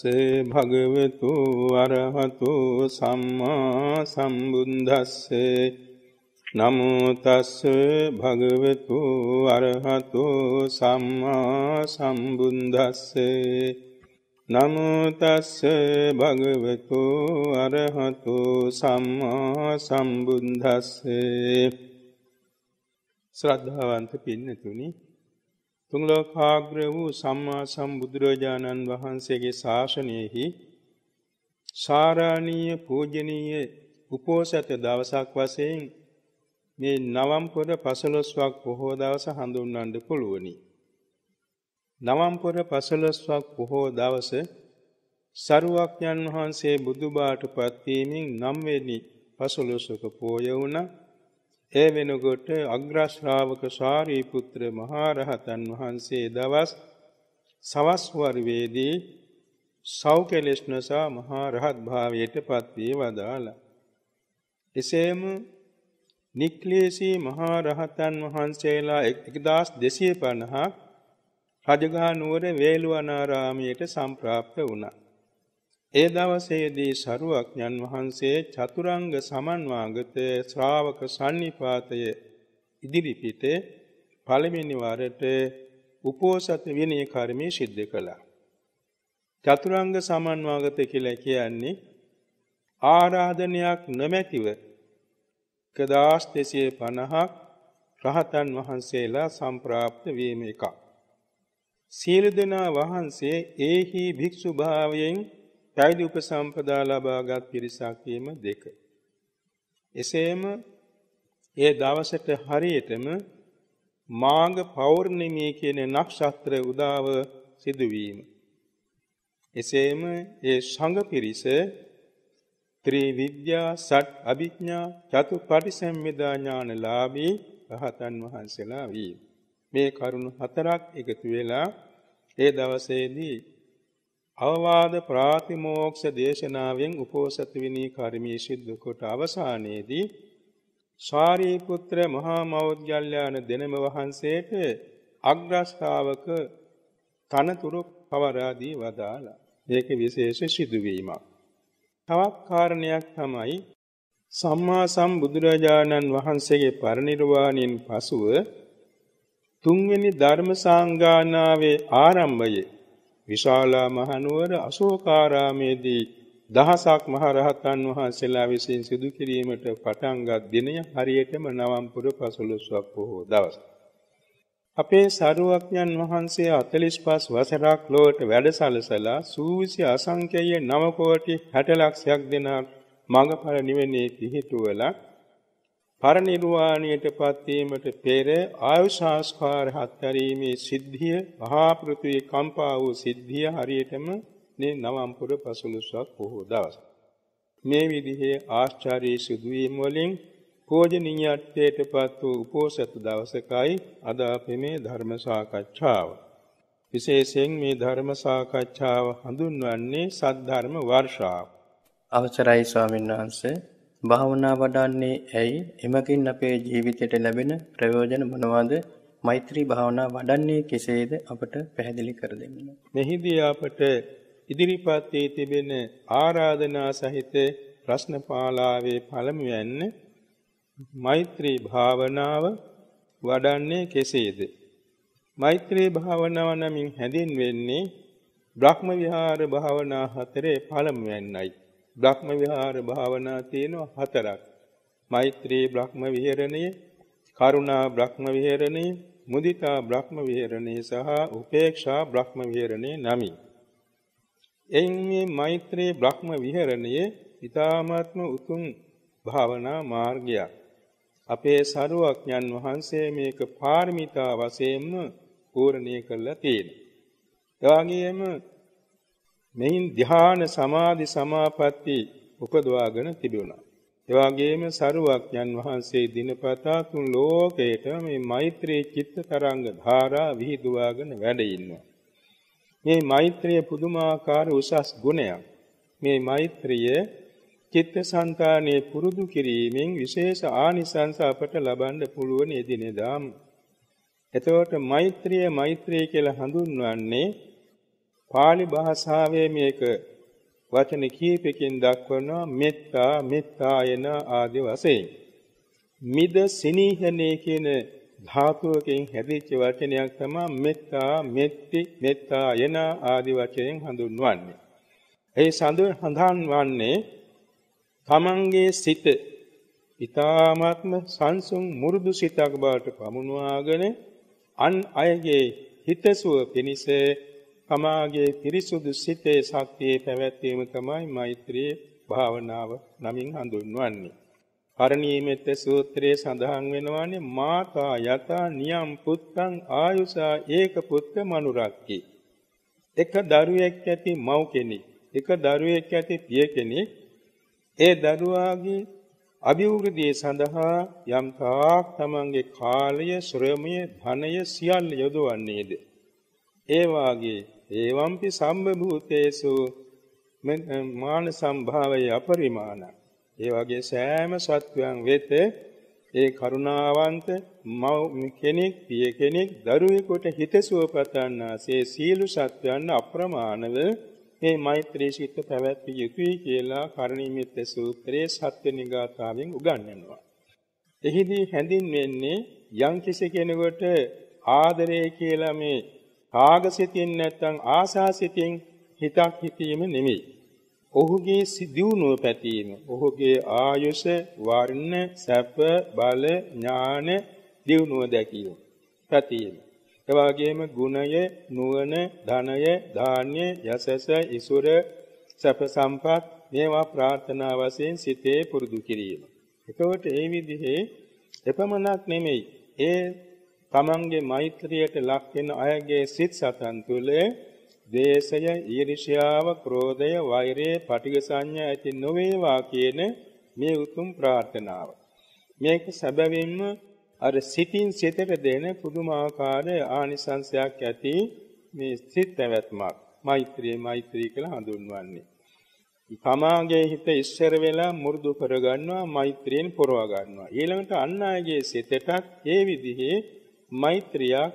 සම්බුද්දස්සේ භගවෙතු අරහතු සම්මා සම්බුද්දස්සේ නමුතස්ස භගවෙතු අරහතු සම්මා සම්බුද්දස්සේ නමුතස්ස භගවෙතු අරහතු සම්මා සම්බුද්දස්සේ ශ්‍රද්ධාවන්ත පින්නතුනි තුංලෝකාග්‍ර වූ සම්මා සම්බුදුරජාණන් වහන්සේගේ ශාසනයෙහි සාරාණීය පූජනීය උපෝසත දවසක් වශයෙන් මේ නවම්පොර පසළොස්වක් පොහෝ දවස හඳුන්වන්න පුළුවනි. නවම්පොර පසළොස්වක් පොහෝ දවස සරුවක්ඥන් වහන්සේ බුදුබාට පත්වීමෙන් නම්වෙනි පසළොස්වක පෝය වුණ ඒ වෙනකොට අග්‍රශ්‍රාවක ශාරීපුත්‍ර මහරහතන් වහන්සේ දවස් සවස් වරුවේදී සෞකලෙස් නිසා මහා රහත් භාවයට පත්වී වදාලා. එසේම නික්ලේශී මහා රහතන් වහන්සේලා 1250ක් රජගහ නුවර වේළුවනාරාමයට සම්ප්‍රාප්ත වුණා. ඒ දවසේදී සරුවක්ඥන් වහන්සේ චතුරංග සමන්වාගත ශ්‍රාවක සන්නිපාතය ඉදිරිපිට පළමිනි වරට උපෝසත විනය කර්මය සිද්ධ කළා. චතුරංග සමන්වාගත කියලා කියන්නේ ආරාධනයක් නොමැතිව කදාස් දෙසිය පණහක් රහතන් වහන්සේලා සම්ප්‍රාප්ත වීම එකක්. සීල දෙනා වහන්සේ ඒහි භික්‍ෂුභාවයෙන් චෛදි උපසම්පදා ලබාගත් පිරිසක් වීම දෙක. එසේම ඒ දවසට හරියටම මාග පෞර්ණිමේ කියන නක්ෂත්‍ර උදාව සිදුවීම. එසේම ඒ සංඝ පිරිස ත්‍රිවිද්‍යා සත් අභිඥා චතු පටිසම්මෙදා ඥානලාභී රහතන් වහන්සේලා වී මේ කරුණ හතරක් එකතු වෙලා ඒ දවසේදී අවවාද ප්‍රාතිමෝක්ෂ දේශනාවෙන් උපෝසත්විනී කර්මී සිද්ධ කොට අවසානයේදී ශාරීපුත්‍ර මහා මෞද්ගල්‍යාන දෙනම වහන්සේට අග්‍රස්ථාවක තනතුරු පවරාදී වදාලා. ඒක විශේෂ සිදුවීමක්. තවත් කාරණයක් තමයි සම්මා සම්බුදුරජාණන් වහන්සේගේ පරිනිර්වාණයෙන් පසුව තුන්වෙනි ධර්ම සංගානාවේ ආරම්භයේ විශාලා මහනුවර අශෝකාරාමේදී දහසක් මහරහතන් වහන්සේලා විසින් සිදු කිරීමට පටන්ගත් දිනය හරියටම නවම්පුර පසළොස්වක් පොහෝ දවස. අපේ සරුවඥන් වහන්සේ 45 වසරක් ලොවට වැඩසැලසලා සූවිසි අසංඛ්‍යයේ 9 කෝටි 60 ලක්ෂයක් දෙනා මඟඵල නිවෙන්නේ පිහිටුවලා පරිනිර්වාණයට පත්වීමට පෙර ආයුෂාස්කාර හත්රීමේ සිද්ධිය මහා පෘථුවේ කම්පා වූ සිද්ධිය හරියටම මේ නවම්පුර පසළොස්වක් පොහෝ දවස. මේ විදිහේ ආශ්චර්ය සිදුවීම් වලින් පෝජනීයත්වයට පත් වූ උපෝසත දවසකයි අද අපි මේ ධර්ම සාකච්ඡාව. විශේෂයෙන් මේ ධර්ම සාකච්ඡාව හඳුන්වන්නේ සද්ධර්ම වර්ෂාව. අවසරයි ස්වාමීන් වහන්සේ භාවනා වඩන්නේ ඇයි? එමකින් අපේ ජීවිතයට ලැබෙන ප්‍රයෝජන මොනවාද? මෛත්‍රී භාවනා වඩන්නේ කෙසේද අපට පැහැදිලි කර දෙන්න. මෙහිදී අපට ඉදිරිපත් වී තිබෙන ආරාධනා සහිත ප්‍රශ්න පාලාවේ පළමුවැන්න මෛත්‍රී භාවනාව වඩන්නේ කෙසේද? මෛත්‍රී භාවනාව නමින් හැඳින්වෙන්නේ බ්‍රහ්ම විහාර භාවනා හතරේ පළමුවැන්නයි. බ්‍රහ්ම විහාර භාවනා තියෙනවා හතරක්. මෛත්‍රී බ්‍රහ්ම විහරණය, කරුණා බ්‍රහ්ම විහරණය, මුදිතා බ්‍රහ්ම විහරණය සහ උපේක්ෂා බ්‍රහ්ම විහරණය නමි. එයින් මේ මෛත්‍රී බ්‍රහ්ම විහරණය ඊ타මාත්ම උතුම් භාවනා මාර්ගයක්. අපේ සරුවඥන් වහන්සේ මේක පාරමිතා වශයෙන්ම පූර්ණණය කළා තියෙනවා. එවාගෙම මෙයින් ධ්‍යාන සමාධි සමාපatti උපදවාගෙන තිබුණා. ඒ වගේම සරුවක්ඥන් වහන්සේ දිනපතා තුන් ලෝකේට මේ මෛත්‍රී චිත්ත තරංග ධාරා විහිදුවාගෙන වැඩ ඉන්නවා. මේ මෛත්‍රිය පුදුමාකාර උසස් ගුණයක්. මේ මෛත්‍රිය චිත්තසංතානයේ පුරුදු කිරීමෙන් විශේෂ ආනිසංස අපට ලබන්න පුළුවන් එදිනෙදාම. එතකොට මෛත්‍රිය මෛත්‍රිය කියලා හඳුන්වන්නේ පාලි භාෂාවේ මේක වචන කීපකින් දක්වනවා මෙත්තා මෙත්තායන ආදි වශයෙන්. මිද සිනීහනේ කියන ධාතුවකින් හැදිච්ච වචනයක් තමයි මෙත්තා මෙත්ති මෙත්තායන ආදි වචයෙන් හඳුන්වන්නේ. ඒ සඳහන් හඳුන්වන්නේ තමන්ගේ සිත ඊ타මාත්ම සංසුන් මුරුදු සිතක් බවට පමුණවාගෙන අන් අයගේ හිතසුව පිණිස තමාගේ පිරිසුදු සිතේ ශක්තියේ පැවැත්වීම තමයි මෛත්‍රී භාවනාව නමින් හඳුන්වන්නේ. කරණීයමෙත් සූත්‍රයේ සඳහන් වෙනවානේ මාතා යතා නියම් පුත්තං ආයුසා ඒක පුත්ත මනුරක්කි. එක දරුවෙක් ඇති මව් කෙනෙක්, එක දරුවෙක් ඇති පිය කෙනෙක් ඒ දරුවාගේ අභිවෘද්ධිය සඳහා යම් තාක් තමන්ගේ කාලය, ශ්‍රමය, ධනය සියල්ල යොදවන්නේද? ඒ වාගේ ඒවම්පි සම්බභූතේසු මාන සම්භාවය අපරිමාණ. ඒ වගේ සෑම සත්වයන් වෙත ඒ කරුණාවන්ත මව කෙනෙක් පිය කෙනෙක් දරුවෙකුට හිතසුව පතන්නාසේ සියලු සත්වයන් අප්‍රමාණව මේ මෛත්‍රී සිත පැවැත්විය යුතුයි කියලා කරණීයමිත සූත්‍රයේ සත්වෙනි ගාථාවෙන් උගන්වනවා. එහිදී හැඳින්වෙන්නේ යම් කෙනෙකුට ආදරය කියලා මේ ආගසිතින් නැත්නම් ආසාසිතින් හිතක් හිතීම නෙමෙයි. ඔහුගේ සිදුණුව පැතීම, ඔහුගේ ආයුෂ, වර්ණ, සැප, බල, ඥාන දිනුව දැකීම. පැතීම. එවාගේම ගුණය, නුවණ, ධනය, ධාන්‍ය, යසස, ඉසුර, සැප සම්පත් මේවා ප්‍රාර්ථනා වශයෙන් සිතේ පුරුදු කිරීම. එතකොට මේ විදිහේ එපමණක් නෙමෙයි. ඒ තමන්ගේ මෛත්‍රියට ලක්වෙන අයගේ සිත් සතන් තුළ දේශය, ඊර්ෂ්‍යාව, ක්‍රෝධය, වෛරය, පටිඝ සංඥා ඇති නොවේවා කියන මේ උතුම් ප්‍රාර්ථනාව. මේක සැබවින්ම අර සිතින් සිතට දෙන පුදුමාකාර ආනිසංසයක් ඇති මේ සිත් පැවැත්මක්. මෛත්‍රිය මෛත්‍රී කියලා හඳුන්වන්නේ. තමාගේ හිත ඉස්සර වෙලා මුරුදු කරගන්නවා මෛත්‍රියෙන් පොරව ගන්නවා. ඊළඟට අන් අයගේ සිතටත් ඒ විදිහේ මෛත්‍රියක්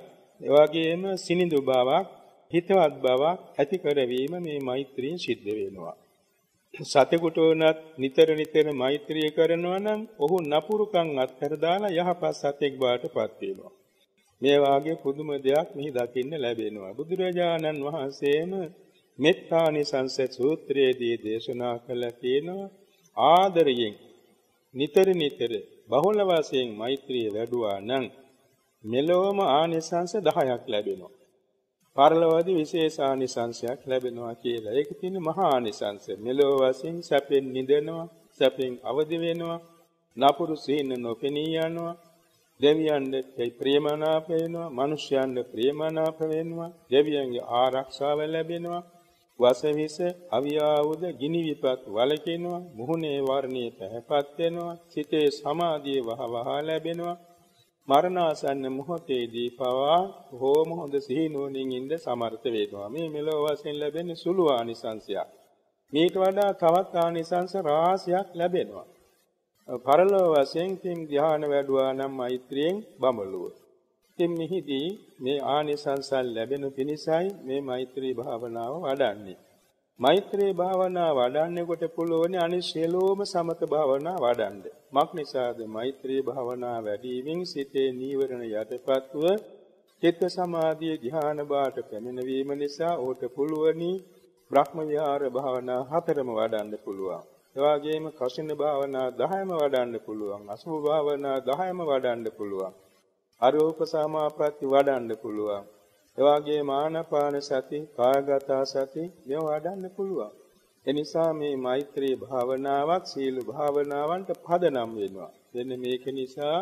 එවාගේම සිනිඳු බවක් හිතවත් බවක් ඇති කරවීම මේ මෛත්‍රියෙන් සිද්ධ වෙනවා. සතෙකුට වුණත් නිතර නිතර මෛත්‍රිය කරනවා නම් ඔහු නපුරුකම් අත්හැර දාලා යහපත් සතෙක් බවටපත් වෙනවා. මේ වාගේ පුදුම දෙයක් මෙහි දකින්න ලැබෙනවා. බුදුරජාණන් වහන්සේම මෙත්තානිසංස සූත්‍රයේදී දේශනා කළා තියෙනවා ආදරයෙන් නිතර නිතර බහුල වශයෙන් මෛත්‍රිය වැඩුවා නම් මෙලොවම ආනිසංස 10ක් ලැබෙනවා. පරලොවදී විශේෂ ආනිසංසයක් ලැබෙනවා කියලා. ඒක තියෙන මහා ආනිසංස. මෙලොව වශයෙන් සැපෙන් නිදෙනවා, සැපෙන් අවදි වෙනවා, නපුරු සීන නොපෙනී යනවා, දෙවියන්ට ප්‍රියමනාප වෙනවා, මිනිස්යන්ට ප්‍රියමනාප වෙනවා, දෙවියන්ගේ ආරක්ෂාව ලැබෙනවා. වසවිස අවියාවුද ගිනි විපත් වලකිනවා, මුහුණේ වර්ණයේ පැහැපත් වෙනවා, සිතේ සමාධිය වහවහ ලැබෙනවා. මරණාසන්න මොහොතේදී පවා හෝම හොඳ සිහිනුවණින් ඉඳ සමර්ථ වේවා. මේ මෙලොව වශයෙන් ලැබෙන සුළු ආනිසංශයක්. මේට වඩා තවත් ආනිසංශ රාශියක් ලැබෙනවා. පරලොව වශයෙන් තින් ධ්‍යාන වැඩුවා නම් මෛත්‍රියෙන් බඹලුව. ඉතින් මෙහිදී මේ ආනිසංසල් ලැබෙන පිණිසයි මේ මෛත්‍රී භාවනාව වඩන්නේ. මෛත්‍රී භාවනා වඩන්නකොට පුළුවනි අනිත් සියලෝම සමත භාවනා වඩන්න. මක් නිසාද මෛත්‍රී භාවනා වැඩිමින් සිතේ නීවරණ යටපත්ව චිත්ත සමාධිය ධ්‍යාන බාට පැමිණවීම නිසා ඕට පුළුවනි බ්‍රහ්ම විහාර භාවනා හතරම වඩන්න පුළුවන්. එවාගේම කසින භාවනා 10ම වඩන්න පුළුවන්. අසුභ භාවනා 10ම වඩන්න පුළුවන්. අරෝප සමාප්‍රති වඩන්න පුළුවන්. එවාගේ මානපාන සති, කායගත සති මේව වඩන්න පුළුවන්. එනිසා මේ මෛත්‍රී භාවනාවත් සීල භාවනාවන්ට පදනම් වෙනවා. එන්න මේක නිසා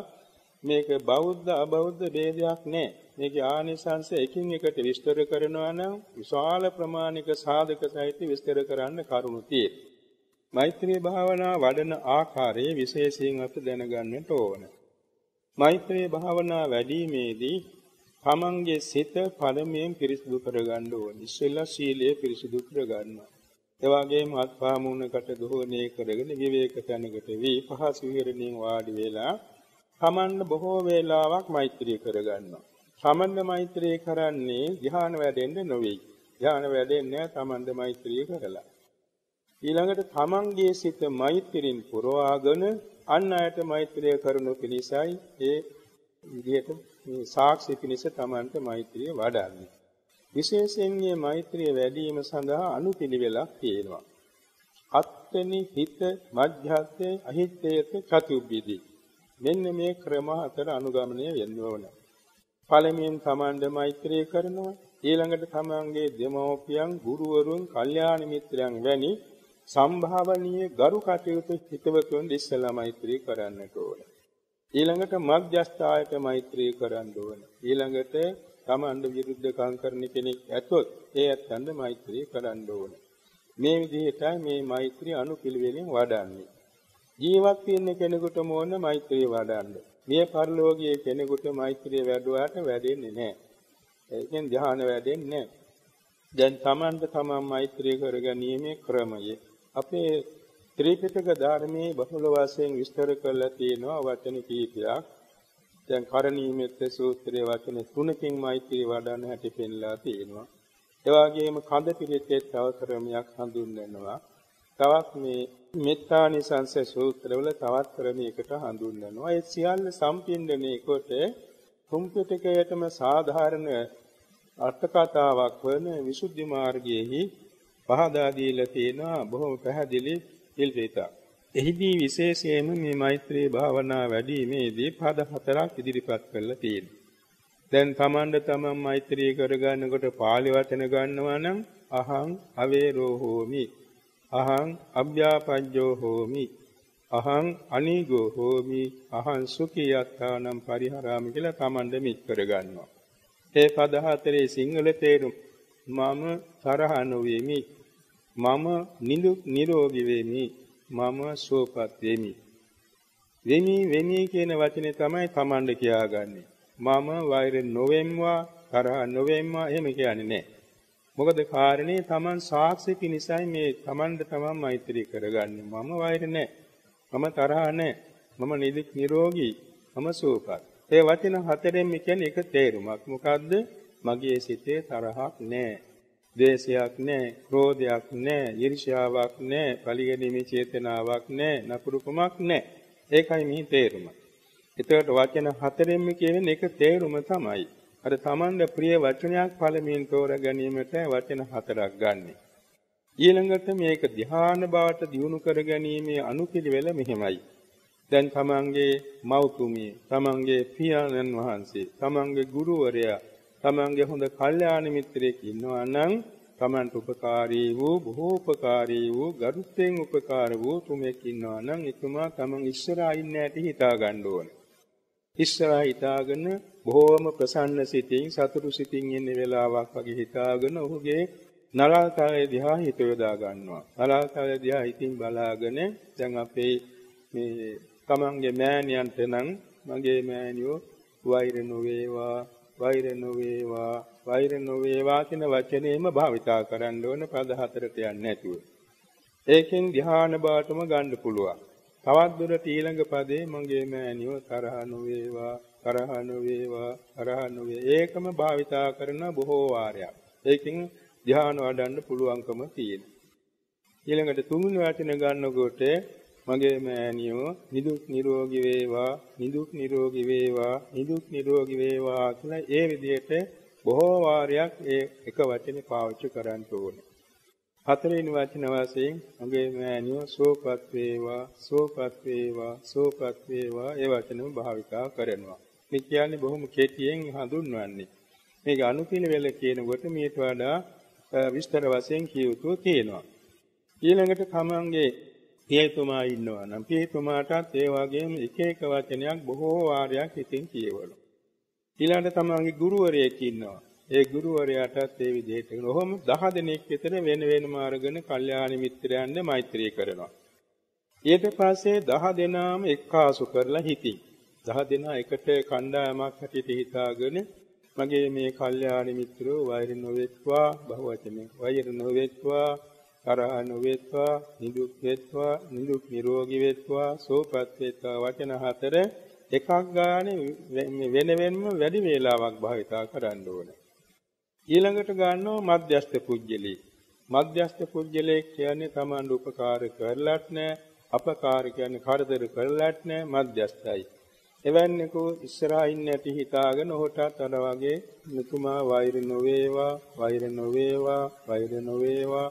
මේක බෞද්ධ අබෞද්ධ ભેදයක් නෑ. මේකේ ආනිසංශ එකින් එකට විස්තර කරනවා නම් විශාල ප්‍රමාණික සාධක සහිත විස්තර කරන්න කරුණු තියෙනවා. මෛත්‍රී භාවනා වඩන ආකාරයේ විශේෂයෙන් අප දැනගන්නට ඕන. මෛත්‍රී භාවනා වැඩිීමේදී තමන්ගේ සිත පළමුවෙන් පිරිසිදු කරගන්න ඕනේ. ඉස්සෙල්ලා සීලය පිරිසිදු කරගන්නවා. ඒ වගේම අත්පා මූණකට දෝහණය කරගෙන විවේක තැනකට වී පහසු විහරණයෙන් වාඩි වෙලා තමන්ට බොහෝ වේලාවක් මෛත්‍රී කරගන්නවා. තමන්ද මෛත්‍රී කරන්නේ ධ්‍යාන වැඩෙන්න නොවේ. ධ්‍යාන වැඩෙන්නේ තමන්ද මෛත්‍රී කරලා. ඊළඟට තමන්ගේ සිත මෛත්‍රීන් පුරවාගෙන අන් අයට මෛත්‍රී කරනු පිණිසයි ඒ විදිහට මේ සාක්ෂි පිණිස Tamanට මෛත්‍රිය වඩන්නේ. විශේෂයෙන් මේ මෛත්‍රිය වැඩි වීම සඳහා අනුපිළිවෙලක් තියෙනවා. අත්ථනි හිත මධ්‍යස්සේ අහිත්තේක චතුබ්බිදී. මෙන්න මේ ක්‍රම හතර අනුගමනය වෙන්න ඕන. පළමුවෙන් Tamanට මෛත්‍රිය කරනවා. ඊළඟට Tamanගේ දෙමව්පියන්, ගුරුවරුන්, කල්යාණ මිත්‍රයන් වැනි සම්භාවනීය ගරු කටයුතු හිතවතුන් ඉස්සලා මෛත්‍රී කරන්නට ඕනේ. ඊළඟට මග්ජස්ථායක මෛත්‍රිය කරන්න ඕන. ඊළඟට තමන්ට විරුද්ධ කංකරණ කෙනෙක් ඇතොත් ඒ ඇත්තන්ට මෛත්‍රිය කරන්න ඕන. මේ විදිහටයි මේ මෛත්‍රිය අනුපිළිවෙලින් වඩන්නේ. ජීවත් වෙන කෙනෙකුට මොන මෛත්‍රිය වඩන්න. මිය පරලෝකයේ කෙනෙකුට මෛත්‍රිය වැඩුවාට වැඩෙන්නේ නැහැ. ඒකෙන් ධ්‍යාන වැඩෙන්නේ නැහැ. දැන් තමන්ට තමන් මෛත්‍රිය කරගැනීමේ ක්‍රමය අපේ ත්‍රිපිටක ධර්මයේ බහුල වශයෙන් විස්තර කරලා තියෙනවා වචන කීපයක්. දැන් කරණීයමෙත් සූත්‍රයේ වචන තුනකින් මෛත්‍රී වඩන හැටි පෙන්ලා තියෙනවා. ඒ වගේම කඳ පිළිත්තේ තව ක්‍රමයක් හඳුන්වනවා. තවත් මේ මෙත්තානිසංස සූත්‍රවල තවත් ක්‍රමයකට හඳුන්වනවා. ඒ සියල්ල සම්පින්දණය කොට තුන් පිටකයටම සාධාරණ අර්ථකථාවක් වන විසුද්ධි මාර්ගයේහි පහදා දීලා තියෙනවා බොහොම පැහැදිලි පිළිපෙතා. එහිදී විශේෂයෙන්ම මේ මෛත්‍රී භාවනා වැඩිීමේදී පද හතරක් ඉදිරිපත් කරලා තියෙනවා. දැන් තමන්ට තමන් මෛත්‍රී කරගන්නකොට පාළි වචන ගන්නවා නම් අහං අවේරෝ හෝමි. අහං අභ්‍යාපජ්ජෝ හෝමි. අහං අනීගෝ හෝමි අහං සුඛී යත්තානම් පරිහරාමි කියලා තමන්ද මිත් කරගන්නවා. ඒ පද හතරේ සිංහල තේරුම මම තරහ නොවේමි මම නිරෝගී වෙමි. මම සුවපත් වෙමි. වෙමි වෙමි කියන වචනේ තමයි තමන්ද කියාගන්නේ. මම වෛර නොවෙම්වා තරහ නොවෙම්වා එහෙම කියන්නේ නැහැ. මොකද කාරණේ තමන් සාක්ෂි පිණිසයි මේ තමන්ද තමන් මෛත්‍රී කරගන්නේ. මම වෛර නැහැ. මම තරහ නැහැ. මම නිදුක් නිරෝගී. මම සුවපත්. ඒ වචන හතරෙන් මේ කියන්නේ එක තේරුමක්. මොකද්ද? මගේ සිතේ තරහක් නැහැ. දේශයක් නෑ ක්‍රෝධයක් නෑ ඊර්ෂ්‍යාවක් නෑ පරිගැනීමේ චේතනාවක් නෑ නපුරුකමක් නෑ ඒකයි මේ තේරුම. එතකොට වචන හතරෙන්ම කියන එක තේරුම තමයි. අර තමන්ගේ ප්‍රිය වචනයක් පළමුවෙන් තෝරා ගැනීමට වචන හතරක් ගන්න. ඊළඟට මේක ධ්‍යාන බවට දියුණු කර ගැනීමේ අනුපිළිවෙල මෙහෙමයි. දැන් තමන්ගේ මව්තුමිය, තමන්ගේ පියාණන් වහන්සේ, තමන්ගේ ගුරුවරයා තමන්ගේ හොඳ කල්යාණ මිත්‍රයෙක් ඉන්නවා නම් තමන්ට උපකාරී වූ බොහෝ උපකාරී වූ ගරුත්වයෙන් උපකාර වූ තුමෙක් ඉන්නවා නම් එතුමා තමන් ඉස්සරහා ඉන්නේ නැටි හිතා ගන්න ඕනේ. ඉස්සරහා හිතාගෙන බොහෝම ප්‍රසන්න සිතින් සතුටු සිතින් ඉන්න වෙලාවක් වගේ හිතාගෙන ඔහුගේ නලාතලය දිහා හිත යොදා ගන්නවා. නලාතලය දිහා හිතින් බලාගෙන දැන් අපේ මේ තමන්ගේ මෑණියන්ට නම් මගේ මෑණියෝ වෛර නොවේවා වෛර නොවේවා වෛර නොවේවා කියන වචනේම භාවිතා කරන්න ඕන පද හතරට යන්නේ නැතුව. ඒකෙන් ධ්‍යාන බාටම ගන්න පුළුවන්. තවත් දුරට ඊළඟ පදේ මගේ මෑණියෝ තරහ නොවේවා තරහ නොවේවා තරහ නොවේ. ඒකම භාවිතා කරන බොහෝ වාරයක්. ඒකෙන් ධ්‍යාන වඩන්න පුළුවන්කම තියෙනවා. ඊළඟට තුන්වෙනි වචන ගන්නකොට මගේ මෑණියෝ නිදුක් නිරෝගී වේවා නිදුක් නිරෝගී වේවා නිදුක් නිරෝගී වේවා කියලා ඒ විදිහට බොහෝ වාරයක් ඒ එක වචනේ පාවිච්චි කරන්න ඕනේ. හතරවෙනි වචන වශයෙන් මගේ මෑණියෝ සෝපත් වේවා සෝපත් වේවා සෝපත් වේවා ඒ වචනම භාවිතා කරනවා. මේ කියන්නේ බොහොම කෙටියෙන් හඳුන්වන්නේ. මේක අනුපිළිවෙල කියනකොට මේට වඩා විස්තර වශයෙන් කිය යුතු තියෙනවා. ඊළඟට තමන්ගේ පියතුමා ඉන්නවා නම් පියතුමාටත් ඒ වගේම එක එක වචනයක් බොහෝ වාරයක් හිතින් කියවලු. ඊළඟට තමන්ගේ ගුරුවරයෙක් ඉන්නවා. ඒ ගුරුවරයාටත් ඒ විදිහට ඔහොම 10 දෙනෙක් විතර වෙන වෙනම අරගෙන කල්යාණ මිත්‍රයන්ද මෛත්‍රී කරනවා. ඊට පස්සේ 10 දෙනාම එක්කාසු කරලා හිතින් 10 දෙනා එකට කණ්ඩායමක් හැටියට හිතාගෙන මගේ මේ කල්යාණ මිත්‍රෝ වෛර නොවෙත්වා බහුවචනේ වෛර නොවෙත්වා කරා නොවෙත්වා නිදුක් වෙත්වා නිදුක් නිරෝගී වෙත්වා සෝපත් වෙත්වා වචන හතර එකක් ගානේ වෙන වෙනම වැඩි වේලාවක් භාවිතා කරන්න ඕන. ඊළඟට ගන්නවා මධ්‍යස්ථ කුජ්ජලී. මධ්‍යස්ථ කුජ්ජලේ කියන්නේ Taman උපකාර කරලත් නැහැ, අපකාර කියන්නේ කරදර කරලත් නැහැ මධ්‍යස්ථයි. එවැන්නකෝ ඉස්සරහා ඉන්නේ නැති හිතාගෙන හොටත් අර වගේ මෙතුමා වෛර නොවේවා, වෛර නොවේවා, වෛර නොවේවා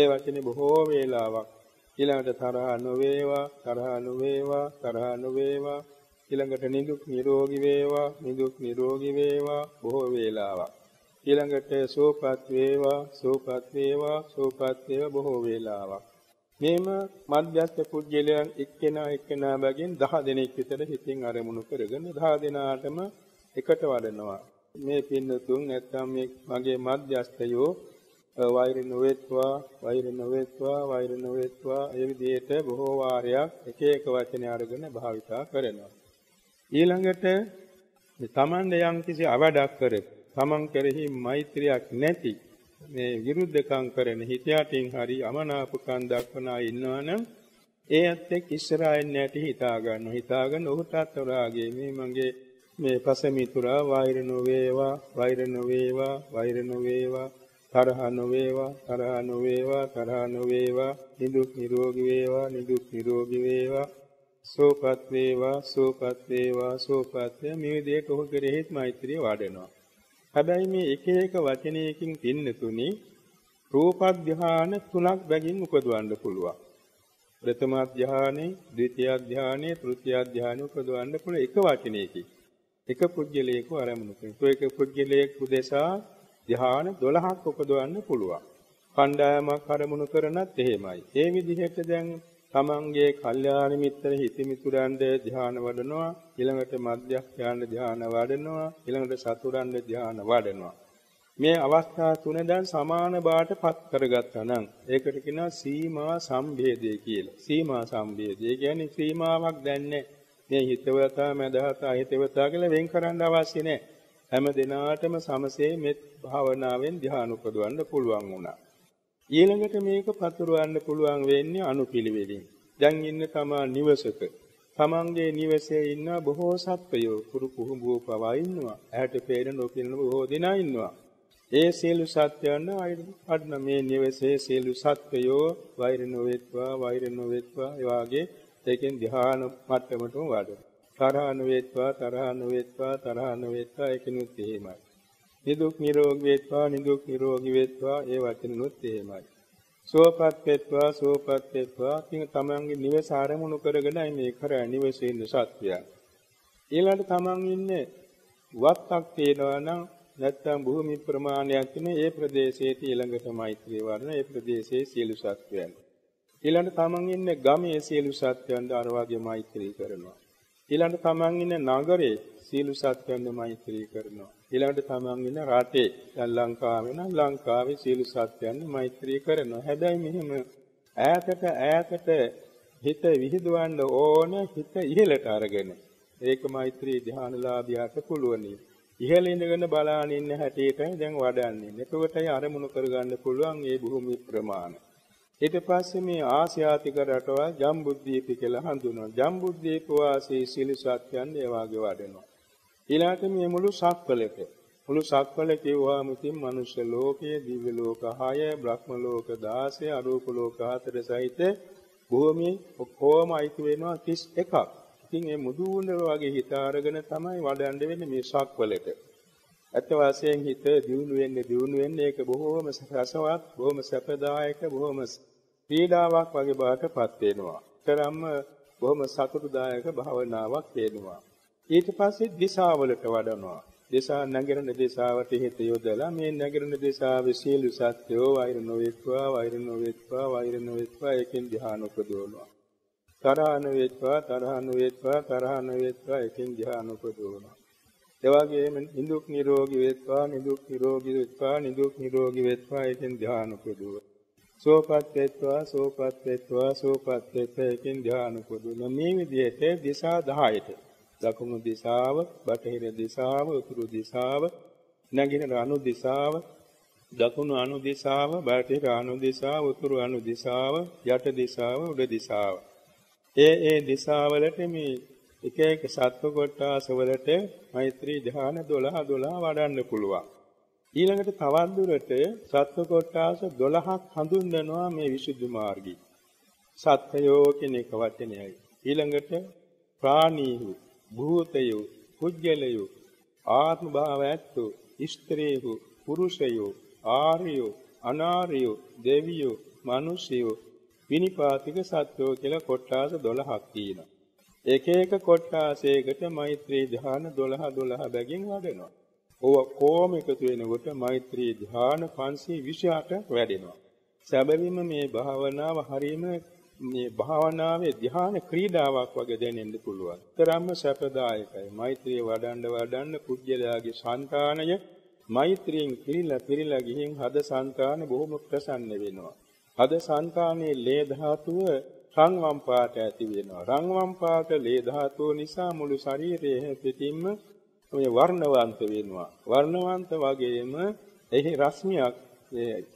ඒ වචනේ බොහෝ වේලාවක් ඊළඟට තරහ නොවේවා තරහ නොවේවා තරහ නොවේවා ඊළඟට නිදුක් නිරෝගී වේවා නිදුක් නිරෝගී වේවා බොහෝ වේලාවක් ඊළඟට සෝපත් වේවා සෝපත් වේවා සෝපත් වේවා බොහෝ වේලාවක් මේම මධ්‍යස්ථ පුජ්‍යලයන් එක්කෙනා එක්කෙනා බැගින් 10 දෙනෙක් විතර හිතින් අරමුණු කරගෙන 10 දෙනාටම එකට වඩනවා මේ පින්න තුන් නැත්නම් මේ මගේ මධ්‍යස්ථයෝ වෛර නොවේත්වා වෛර නොවේත්වා වෛර නොවේත්වා ඒ විදිහට බොහෝ වාරයක් එක එක වචන අරගෙන භාවිතා කරනවා ඊළඟට තමන් යම් කිසි අවඩක් කර තමන් කෙරෙහි මෛත්‍රියක් නැති මේ විරුද්ධකම් කරන හිතයටින් හරි අමනාපකම් දක්වන අය ඉන්නවනම් ඒ ඇත්තෙක් ඉස්සරහින් නැටි හිතා ගන්න හිතාගෙන ඔහුටත් රාගේ මේ මගේ මේ පසමිතුරා වෛර නොවේවා වෛර නොවේවා වෛර නොවේවා තරහ නොවේවා තරහ නොවේවා තරහ නොවේවා නිදුක් නිරෝගී වේවා නිදුක් නිරෝගී වේවා සෝපත් වේවා සෝපත් වේවා සෝපත් මේ විදිහට ඔහු කෙරෙහිත් මෛත්‍රිය වඩනවා හැබැයි මේ එක එක වචනයකින් පින්නතුනි රූප ධාන තුනක් බැගින් උපදවන්න පුළුවන් ප්‍රථම ධානයේ ද්විතිය ධානයේ තෘතිය ධානයේ උපදවන්න පුළුවන් එක වචනයකින් එක පුජ්‍යලයක ආරමුණු කරන. ඒක පුජ්‍යලයක උදෙසා ධ්‍යාන 12ක් උපදවන්න පුළුවන්. කණ්ඩායමක් අරමුණු කරනත් එහෙමයි. ඒ විදිහට දැන් තමන්ගේ කල්යාණ මිත්‍ර හිතමිතුරන්ද ධ්‍යාන වඩනවා, ඊළඟට මධ්‍යස්ථාන ධ්‍යාන වඩනවා, ඊළඟට සතුරන් ධ්‍යාන වඩනවා. මේ අවස්ථා තුන දැන් සමාන බාටපත් කරගත්තා නම් ඒකට කියනවා සීමා සම්භේදය කියලා. සීමා සම්භේදය කියන්නේ සීමාවක් දැන්නේ මේ හිතවතා මදහතා හිතවතා කියලා වෙන් කරන්න අවශ්‍ය නැහැ. හැම දිනාටම සමසේ මෙත් භාවනාවෙන් ධ්‍යාන උපදවන්න පුළුවන් වුණා. ඊළඟට මේක පතුරවන්න පුළුවන් වෙන්නේ අනුපිළිවෙලින්. දැන් ඉන්න තමා නිවසක තමන්ගේ නිවසේ ඉන්න බොහෝ සත්වයෝ කුරු කුහුඹුව පවා ඉන්නවා. ඇහැට පේන නොපෙනෙන බොහෝ දෙනා ඉන්නවා. ඒ සියලු සත්වයන් අන්න මේ නිවසේ සියලු සත්වයෝ වෛර නොවෙත්වා වෛර නොවෙත්වා එවාගේ දෙකෙන් ධ්‍යාන මට්ටමටම වඩනවා. තරහ නොවේත්වා තරහ නොවේත්වා තරහ නොවේත්වා ඒකිනුත් එහෙමයි. නිදුක් නිරෝගී වේත්වා නිදුක් නිරෝගී වේත්වා ඒ වචනිනුත් එහෙමයි. සුවපත් වේත්වා සුවපත් වේත්වා කියන තමන්ගේ නිවස ආරමුණු කරගෙනයි මේ කරන්නේ නිවසේ ඉන්න සත්‍යය. ඊළඟට තමන් ඉන්නේ වත්තක් තියෙනවා නම් නැත්නම් භූමි ප්‍රමාණයක් වෙන ඒ ප්‍රදේශයේ ඊළඟට මෛත්‍රී වර්ණ ඒ ප්‍රදේශයේ සියලු සත්වයන් ඊළඟ තමන් ඉන්නේ ගමේ සියලු සත්වයන් ද අර වගේ මෛත්‍රී කරනවා ඊළඟට තමන් ඉන්න නගරේ සීල සත්‍යයන්ද මෛත්‍රී කරනවා. ඊළඟට තමන් ඉන්න රටේ දැන් ලංකාව වෙන ලංකාවේ සීල සත්‍යයන්ද මෛත්‍රී කරනවා. හැබැයි මෙහෙම ඈතට ඈතට හිත විහිදවන්න ඕන හිත ඉහළට අරගෙන ඒක මෛත්‍රී ධානලාභියාට පුළුවනි. ඉහළ ඉඳගෙන බලාගෙන ඉන්න හැටියටයි දැන් වඩන්නේ. එතකොටයි අරමුණු කරගන්න පුළුවන් මේ භූමි ප්‍රමාණය. ඊට පස්සේ මේ ආසියාතික රටවල් ජම්බුද්දීප කියලා හඳුන්වනවා. ජම්බුද්දීප වාසී සිළු සත්‍යයන් ඒ වාගේ වඩනවා. ඊළාට මේ මුළු සක්වලෙක මුළු සක්වල කියවුවාම ඉතින් මනුෂ්‍ය ලෝකයේ දිව්‍ය ලෝක 6, බ්‍රහ්ම ලෝක 16, අරූප ලෝක 4 සහිත භූමියේ ඔක්කොම අයිති වෙනවා 31ක්. ඉතින් මේ මුදුන වගේ හිත අරගෙන තමයි වඩන්න වෙන්නේ මේ සක්වලට. ඇත්ත වශයෙන් හිත දියුණු වෙන්නේ දියුණු වෙන්නේ ඒක බොහෝම රසවත් බොහෝම සැපදායක බොහෝම පීඩාවක් වගේ බවකටපත් වෙනවා. තරම්ම බොහොම සතුටුදායක භාවනාවක් වෙනවා. ඊට පස්සේ දිශාවලට වඩනවා. දිශා නැගිරෙන දිශාවට හිත යොදලා මේ නැගිරෙන දිශාවේ සියලු සත්‍යෝ වෛර නොවේත්වා වෛර නොවේත්වා වෛර නොවේත්වා එකෙන් ධ්‍යාන උපදවනවා. තරහන වේත්වා තරහන වේත්වා තරහන වේත්වා එකෙන් ධ්‍යාන උපදවනවා. එවාගේම නිදුක් නිරෝගී වෙත්වා නිදුක් නිරෝගී වෙත්වා නිදුක් නිරෝගී වෙත්වා එකෙන් ධ්‍යාන උපදුව. සෝපත් වෙත්වා සෝපත් වෙත්වා සෝපත් වෙත්වා එකෙන් ධ්‍යාන උපදුව. මේ විදිහට දිසා 10ට දකුණු දිසාව, බටහිර දිසාව, උතුරු දිසාව, නැගෙනහිර අනු දිසාව, දකුණු අනු දිසාව, බටහිර අනු දිසාව, උතුරු අනු දිසාව, යට දිසාව, උඩ දිසාව. ඒ ඒ දිසාවලට මේ එක එක සත්ව කොටස් වලට මෛත්‍රී ධ්‍යාන 12 12 වඩන්න පුළුවන්. ඊළඟට තවත් දුරට සත්ව කොටස් 12ක් හඳුන්වනවා මේ විසුද්ධි මාර්ගී. සත්ත්වයෝ කියන එක වචනයයි. ඊළඟට ප්‍රාණීහු, භූතයෝ, කුජ්ජලයෝ, ආත්ම භාවයත්තු, ස්ත්‍රීහු, පුරුෂයෝ, ආර්යෝ, අනාර්යෝ, දෙවියෝ, මිනිසයෝ, විනිපාතික සත්වෝ කියලා කොටස් 12ක් තියෙනවා. එක එක කොටාසයකට මෛත්‍රී ධ්‍යාන 12 12 බැගින් වැඩෙනවා. ඕව කොම එකතු වෙනකොට මෛත්‍රී ධ්‍යාන 528ක් වැඩෙනවා. සැබවින්ම මේ භාවනාව හරීම මේ භාවනාවේ ධ්‍යාන ක්‍රීඩාවක් වගේ දැනෙන්න පුළුවන්. තරම්ම සැපදායකයි. මෛත්‍රිය වඩන්න වඩන්න කුජ්‍යලාගේ సంతානය මෛත්‍රියෙන් පිළිලා පිළිලා ගිහින් හද సంతාන බොහොම ප්‍රසන්න වෙනවා. හද సంతානයේ ලේ ධාතුව රන්වම් පාට ඇති වෙනවා. රන්වම් පාට ලේ ධාතුව නිසා මුළු ශරීරයේ හැපෙතින්ම මේ වර්ණවන්ත වෙනවා. වර්ණවන්ත වගේම එහි රශ්මියක්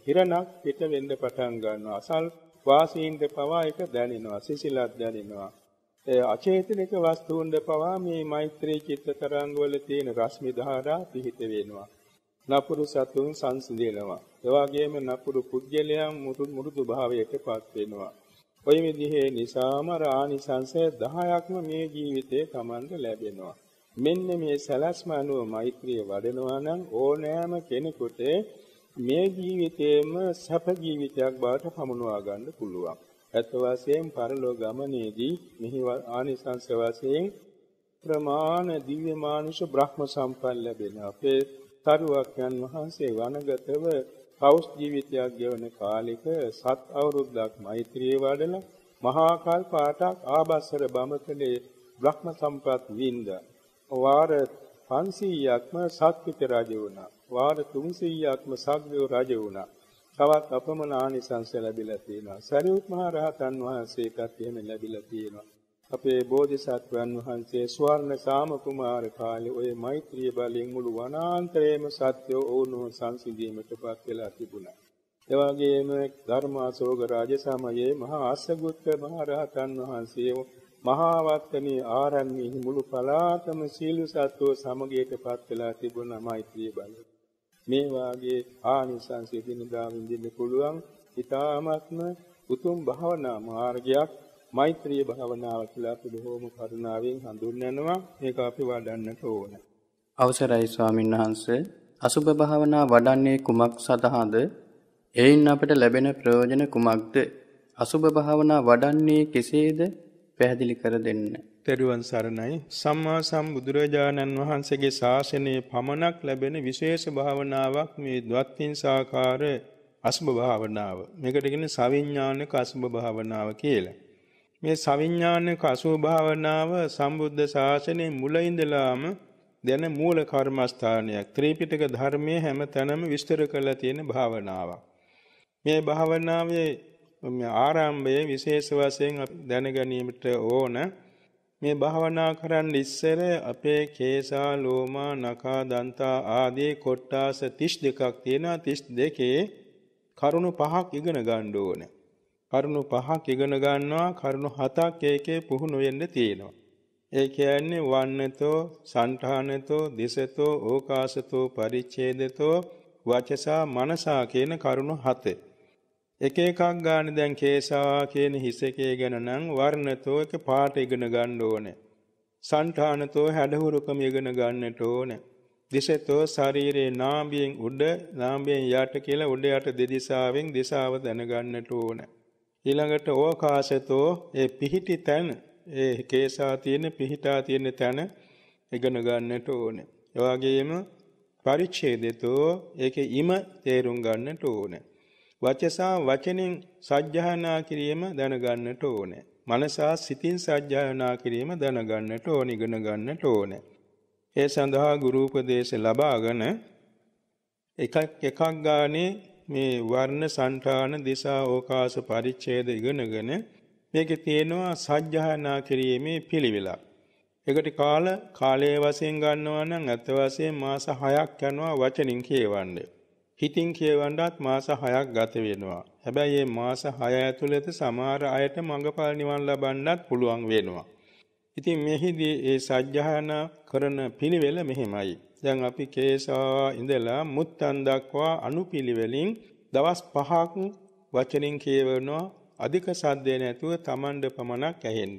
හිරණක් පිට වෙන්න පටන් ගන්නවා. අසල් වාසීන්ද පවා එක දැනෙනවා. සිසිලක් දැනෙනවා. ඒ අචේතනික වස්තුන් දපවා මේ මෛත්‍රී චිත්ත තරංගවල තියෙන රශ්මි ධාරා පිහිට වෙනවා. නපුරු සතුන් සංසිඳෙනවා. එවාගේම නපුරු පුද්ගලයන් මුරුදු භාවයටපත් වෙනවා. ඔය විදිහේ නිසාම ආනිසංස 10ක්ම මේ ජීවිතේ Tamanට ලැබෙනවා. මෙන්න මේ සලස්ම අනුව මෛත්‍රිය වඩනවා නම් ඕනෑම කෙනෙකුට මේ ජීවිතේම සැප ජීවිතයක් බවට පමුණවා ගන්න පුළුවන්. ඇත්ත වශයෙන් පරලෝ ගමනේදී මෙහි ආනිසංස වශයෙන් ප්‍රමාණ දිව්‍ය මානුෂ බ්‍රහ්ම සම්පන්න ලැබෙන අපේ තරුවක් යන වහන්සේ වනගතව පෞස් ජීවිතයක් ගෙවන කාලෙක සත් අවුරුද්දක් මෛත්‍රියේ වඩලා මහා කල්ප 8ක් ආභස්සර බඹකලේ බ්‍රහ්ම සම්පත් වින්ද වාර 500ක්ම සත්විත රජ වුණා වාර 300ක්ම සග්ගව රජ වුණා තවත් අපමණ ආනිසංස ලැබිලා තියෙනවා සරියුත් මහ රහතන් වහන්සේටත් එහෙම ලැබිලා තියෙනවා අපේ බෝධිසත්වයන් වහන්සේ ස්වර්ණ සාම කුමාර කාලේ ওই මෛත්‍රී බලයෙන් මුළු වනාන්තරයේම සත්‍ය වුණු සංසිඳීමටපත් වෙලා තිබුණා. ඒ වගේම ධර්මාශෝක රාජ සමයේ මහා අස්සගුත්ත මහ රහතන් වහන්සේ මහා වත්තනේ ආරණ්‍යෙහි මුළු පළාතම සීල සත්ව සමගයටපත් වෙලා තිබුණා මෛත්‍රී බලයෙන්. මේ වාගේ ආනිසංසෙ දිනදා විඳින්න පුළුවන් ඊ타ත්ම උතුම් භවනා මාර්ගයක් මෛත්‍රිය භාවනාව කියලා අපි බොහෝම කරුණාවෙන් හඳුන්වනවා ඒක අපි වඩන්නට ඕන. අවසරයි ස්වාමීන් වහන්සේ අසුභ භාවනා වඩන්නේ කුමක් සඳහාද? එයින් අපට ලැබෙන ප්‍රයෝජන කුමක්ද? අසුභ භාවනා වඩන්නේ කෙසේද? පැහැදිලි කර දෙන්න. තෙරුවන් සරණයි සම්මා සම්බුදුරජාණන් වහන්සේගේ ශාසනයේ පමණක් ලැබෙන විශේෂ භාවනාවක් මේ ද්වත්හිංසාකාර අසුභ භාවනාව. මේකට කියන්නේ සවිඥානික අසුභ භාවනාව කියලා. මේ සවිඥානික අසුභ භාවනාව සම්බුද්ධ ශාසනයේ මුල ඉඳලාම දැන මූල කර්මස්ථානයක් ත්‍රිපිටක ධර්මයේ හැම තැනම විස්තර කරලා තියෙන භාවනාවක්. මේ භාවනාවේ ආරම්භයේ විශේෂ වශයෙන් දැන ගැනීමට ඕන මේ භාවනා කරන්න ඉස්සර අපේ කේසා ලෝමා නඛා දන්තා ආදී කොට්ටාස 32ක් තියෙනවා 32 කරුණු පහක් ඉගෙන ගන්න ඕනේ. කරුණු පහක් ඉගෙන ගන්නවා කරුණු හතක් ඒකේ පුහුණු වෙන්න තියෙනවා. ඒ කියන්නේ වන්නතෝ, සංඨානතෝ, දිසතෝ, ඕකාසතෝ, පරිච්ඡේදතෝ, වචසා, මනසා කියන කරුණු හතේ. එක එකක් ගානේ දැන් කේසා කියන හිස එකේ ගැන නම් වර්ණතෝ එක පාට ඉගෙන ගන්න ඕනේ. සංඨානතෝ හැඩහුරුකම ඉගෙන ගන්නට ඕනේ. දිශේතෝ ශරීරේ නාභියෙන් උඩ නාභියෙන් යට කියලා උඩ යට දෙදිශාවෙන් දිශාව දැනගන්නට ඕනේ. ඊළඟට ඕකාශතෝ ඒ පිහිටි තැන ඒ කේසා තියෙන පිහිටා තියෙන තැන ඉගෙන ගන්නට ඕනේ. ඒ වගේම පරිච්ඡේදතෝ ඒකේ ඉම තේරුම් ගන්නට ඕනේ. වචසා වචනෙන් සජ්ජහානා කිරීම දැනගන්නට ඕනේ. මනසා සිතින් සජ්ජායනා කිරීම දැනගන්නට ඕන ඉගෙන ගන්නට ඕන. ඒ සඳහා ගුරු උපදේශ ලබාගෙන එකක් එකක් ගානේ මේ වර්ණ සංඨාන දිසා ඕකාස පරිච්ඡේද ඉගෙනගෙන මේක තියෙනවා සජ්්‍යහනා කිරීමේ පිළිවෙලක්. එකට කාල කාලයේ වසයෙන් ගන්නවා නම් ඇත වසයෙන් මාස හයක් යනවා වචනින් කියවන්න. හිතින් කියවන්නත් මාස හයක් ගත වෙනවා. හැබැයි මේ මාස හය ඇතුළත සමහර අයට මඟපල් නිවන් ලබන්නත් පුළුවන් වෙනවා. ඉතින් මෙහිදී ඒ සජ්්‍යහනා කරන පිළිවෙල මෙහෙමයි. දැන් අපි කේසා ඉඳලා මුත්තන් දක්වා අනුපිළිවෙලින් දවස් 5ක් වචනින් කියවනවා අධික සද්දේ නැතුව තමන්ඩ පමණක් ඇහෙන්න.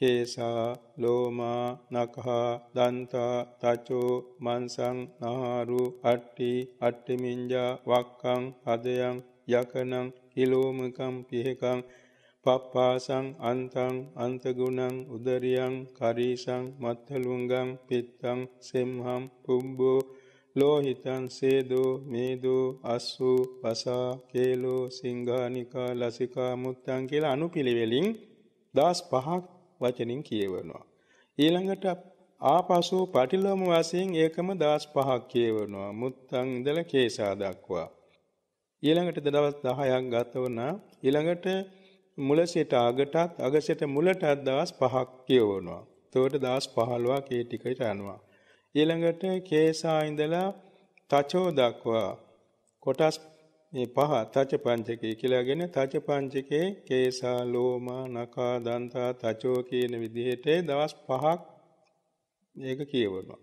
කේසා ලෝමා නකහා දන්තා තචෝ මන්සං නහාරු අට්ටි අට්ටිමින්ජා වක්කං හදයන් යකනං කිලෝමකම් පිහෙකං පප්පාසං අන්තං අන්තගුණං උදරියං කරීසං මත්හලුංගං පිත්තං සෙම්හම් පුම්බෝ ලෝහිතන් සේදෝ මේදෝ අස්සු පසා කේලෝ සිංගානිකා ලසිකා මුත්තන් කියලා අනුපිළිවෙලින් දස් පහක් වචනින් කියවනවා. ඊළඟට ආපසු පටිලොම වසයෙන් ඒකම දස් පහක් කියවනවා මුත්තං ඉදල කේසා දක්වා. ඊළඟට දවස් දහයක් ගතවන ඊළඟට මුල සිට අගටත් අග සිට මුලටත් දවස් 5ක් කියවනවා. එතකොට දවස් 15ක් ඒ ටිකට යනවා. ඊළඟට කේසා ඉඳලා තචෝ දක්වා කොටස් මේ පහ තච පංචකය කියලාගෙන තච පංචකේ කේසා ලෝමා නකා දන්තා තචෝ කියන විදිහට දවස් 5ක් මේක කියවනවා.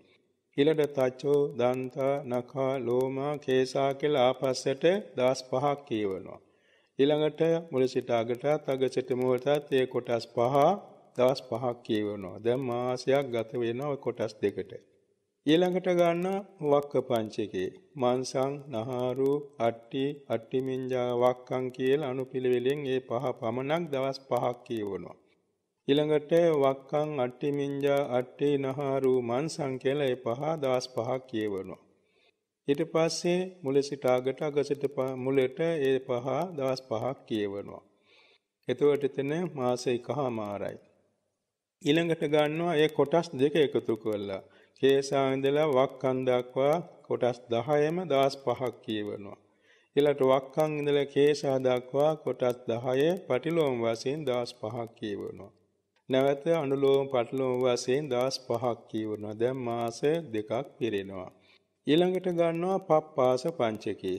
ඊළඟට තචෝ දන්තා නකා ලෝමා කේසා කියලා ආපස්සට දවස් 5ක් කියවනවා. ඊළඟට මුල සිට අගටත් අග සිට මුලටත් ඒ කොටස් පහ දවස් පහක් කියවනවා. දැන් මාසයක් ගත වෙනවා ওই කොටස් දෙකට. ඊළඟට ගන්න වක්ක පංචකේ මාංශං නහාරු අට්ටි අට්ටි මින්ජා වක්කං කියලා අනුපිළිවෙලෙන් ඒ පහ පමණක් දවස් පහක් කියවනවා. ඊළඟට වක්කං අට්ටි මින්ජා අට්ටි නහාරු මාංශං කියලා ඒ පහ දවස් පහක් කියවනවා. ඊට පස්සේ මුල සිටාගට අග සිට මුලට ඒ පහ දවස් පහක් කියවනවා. එතකොට එතන මාස 1මාරයි. ඊළඟට ගන්නවා ඒ කොටස් දෙක එකතු කරලා කේසා ඉඳලා වක්කන් දක්වා කොටස් 10ම දවස් 5ක් කියවනවා. ඊළඟට වක්කන් ඉඳලා කේසා දක්වා කොටස් 10 පටිලෝම වශයෙන් දවස් 5ක් කියවනවා. නැවත අනුලෝම පටිලෝම වශයෙන් දවස් 5ක් කියවනවා. දැන් මාස දෙකක් පිරෙනවා. ඊළඟට ගන්නවා පප්පාස පංචකේ.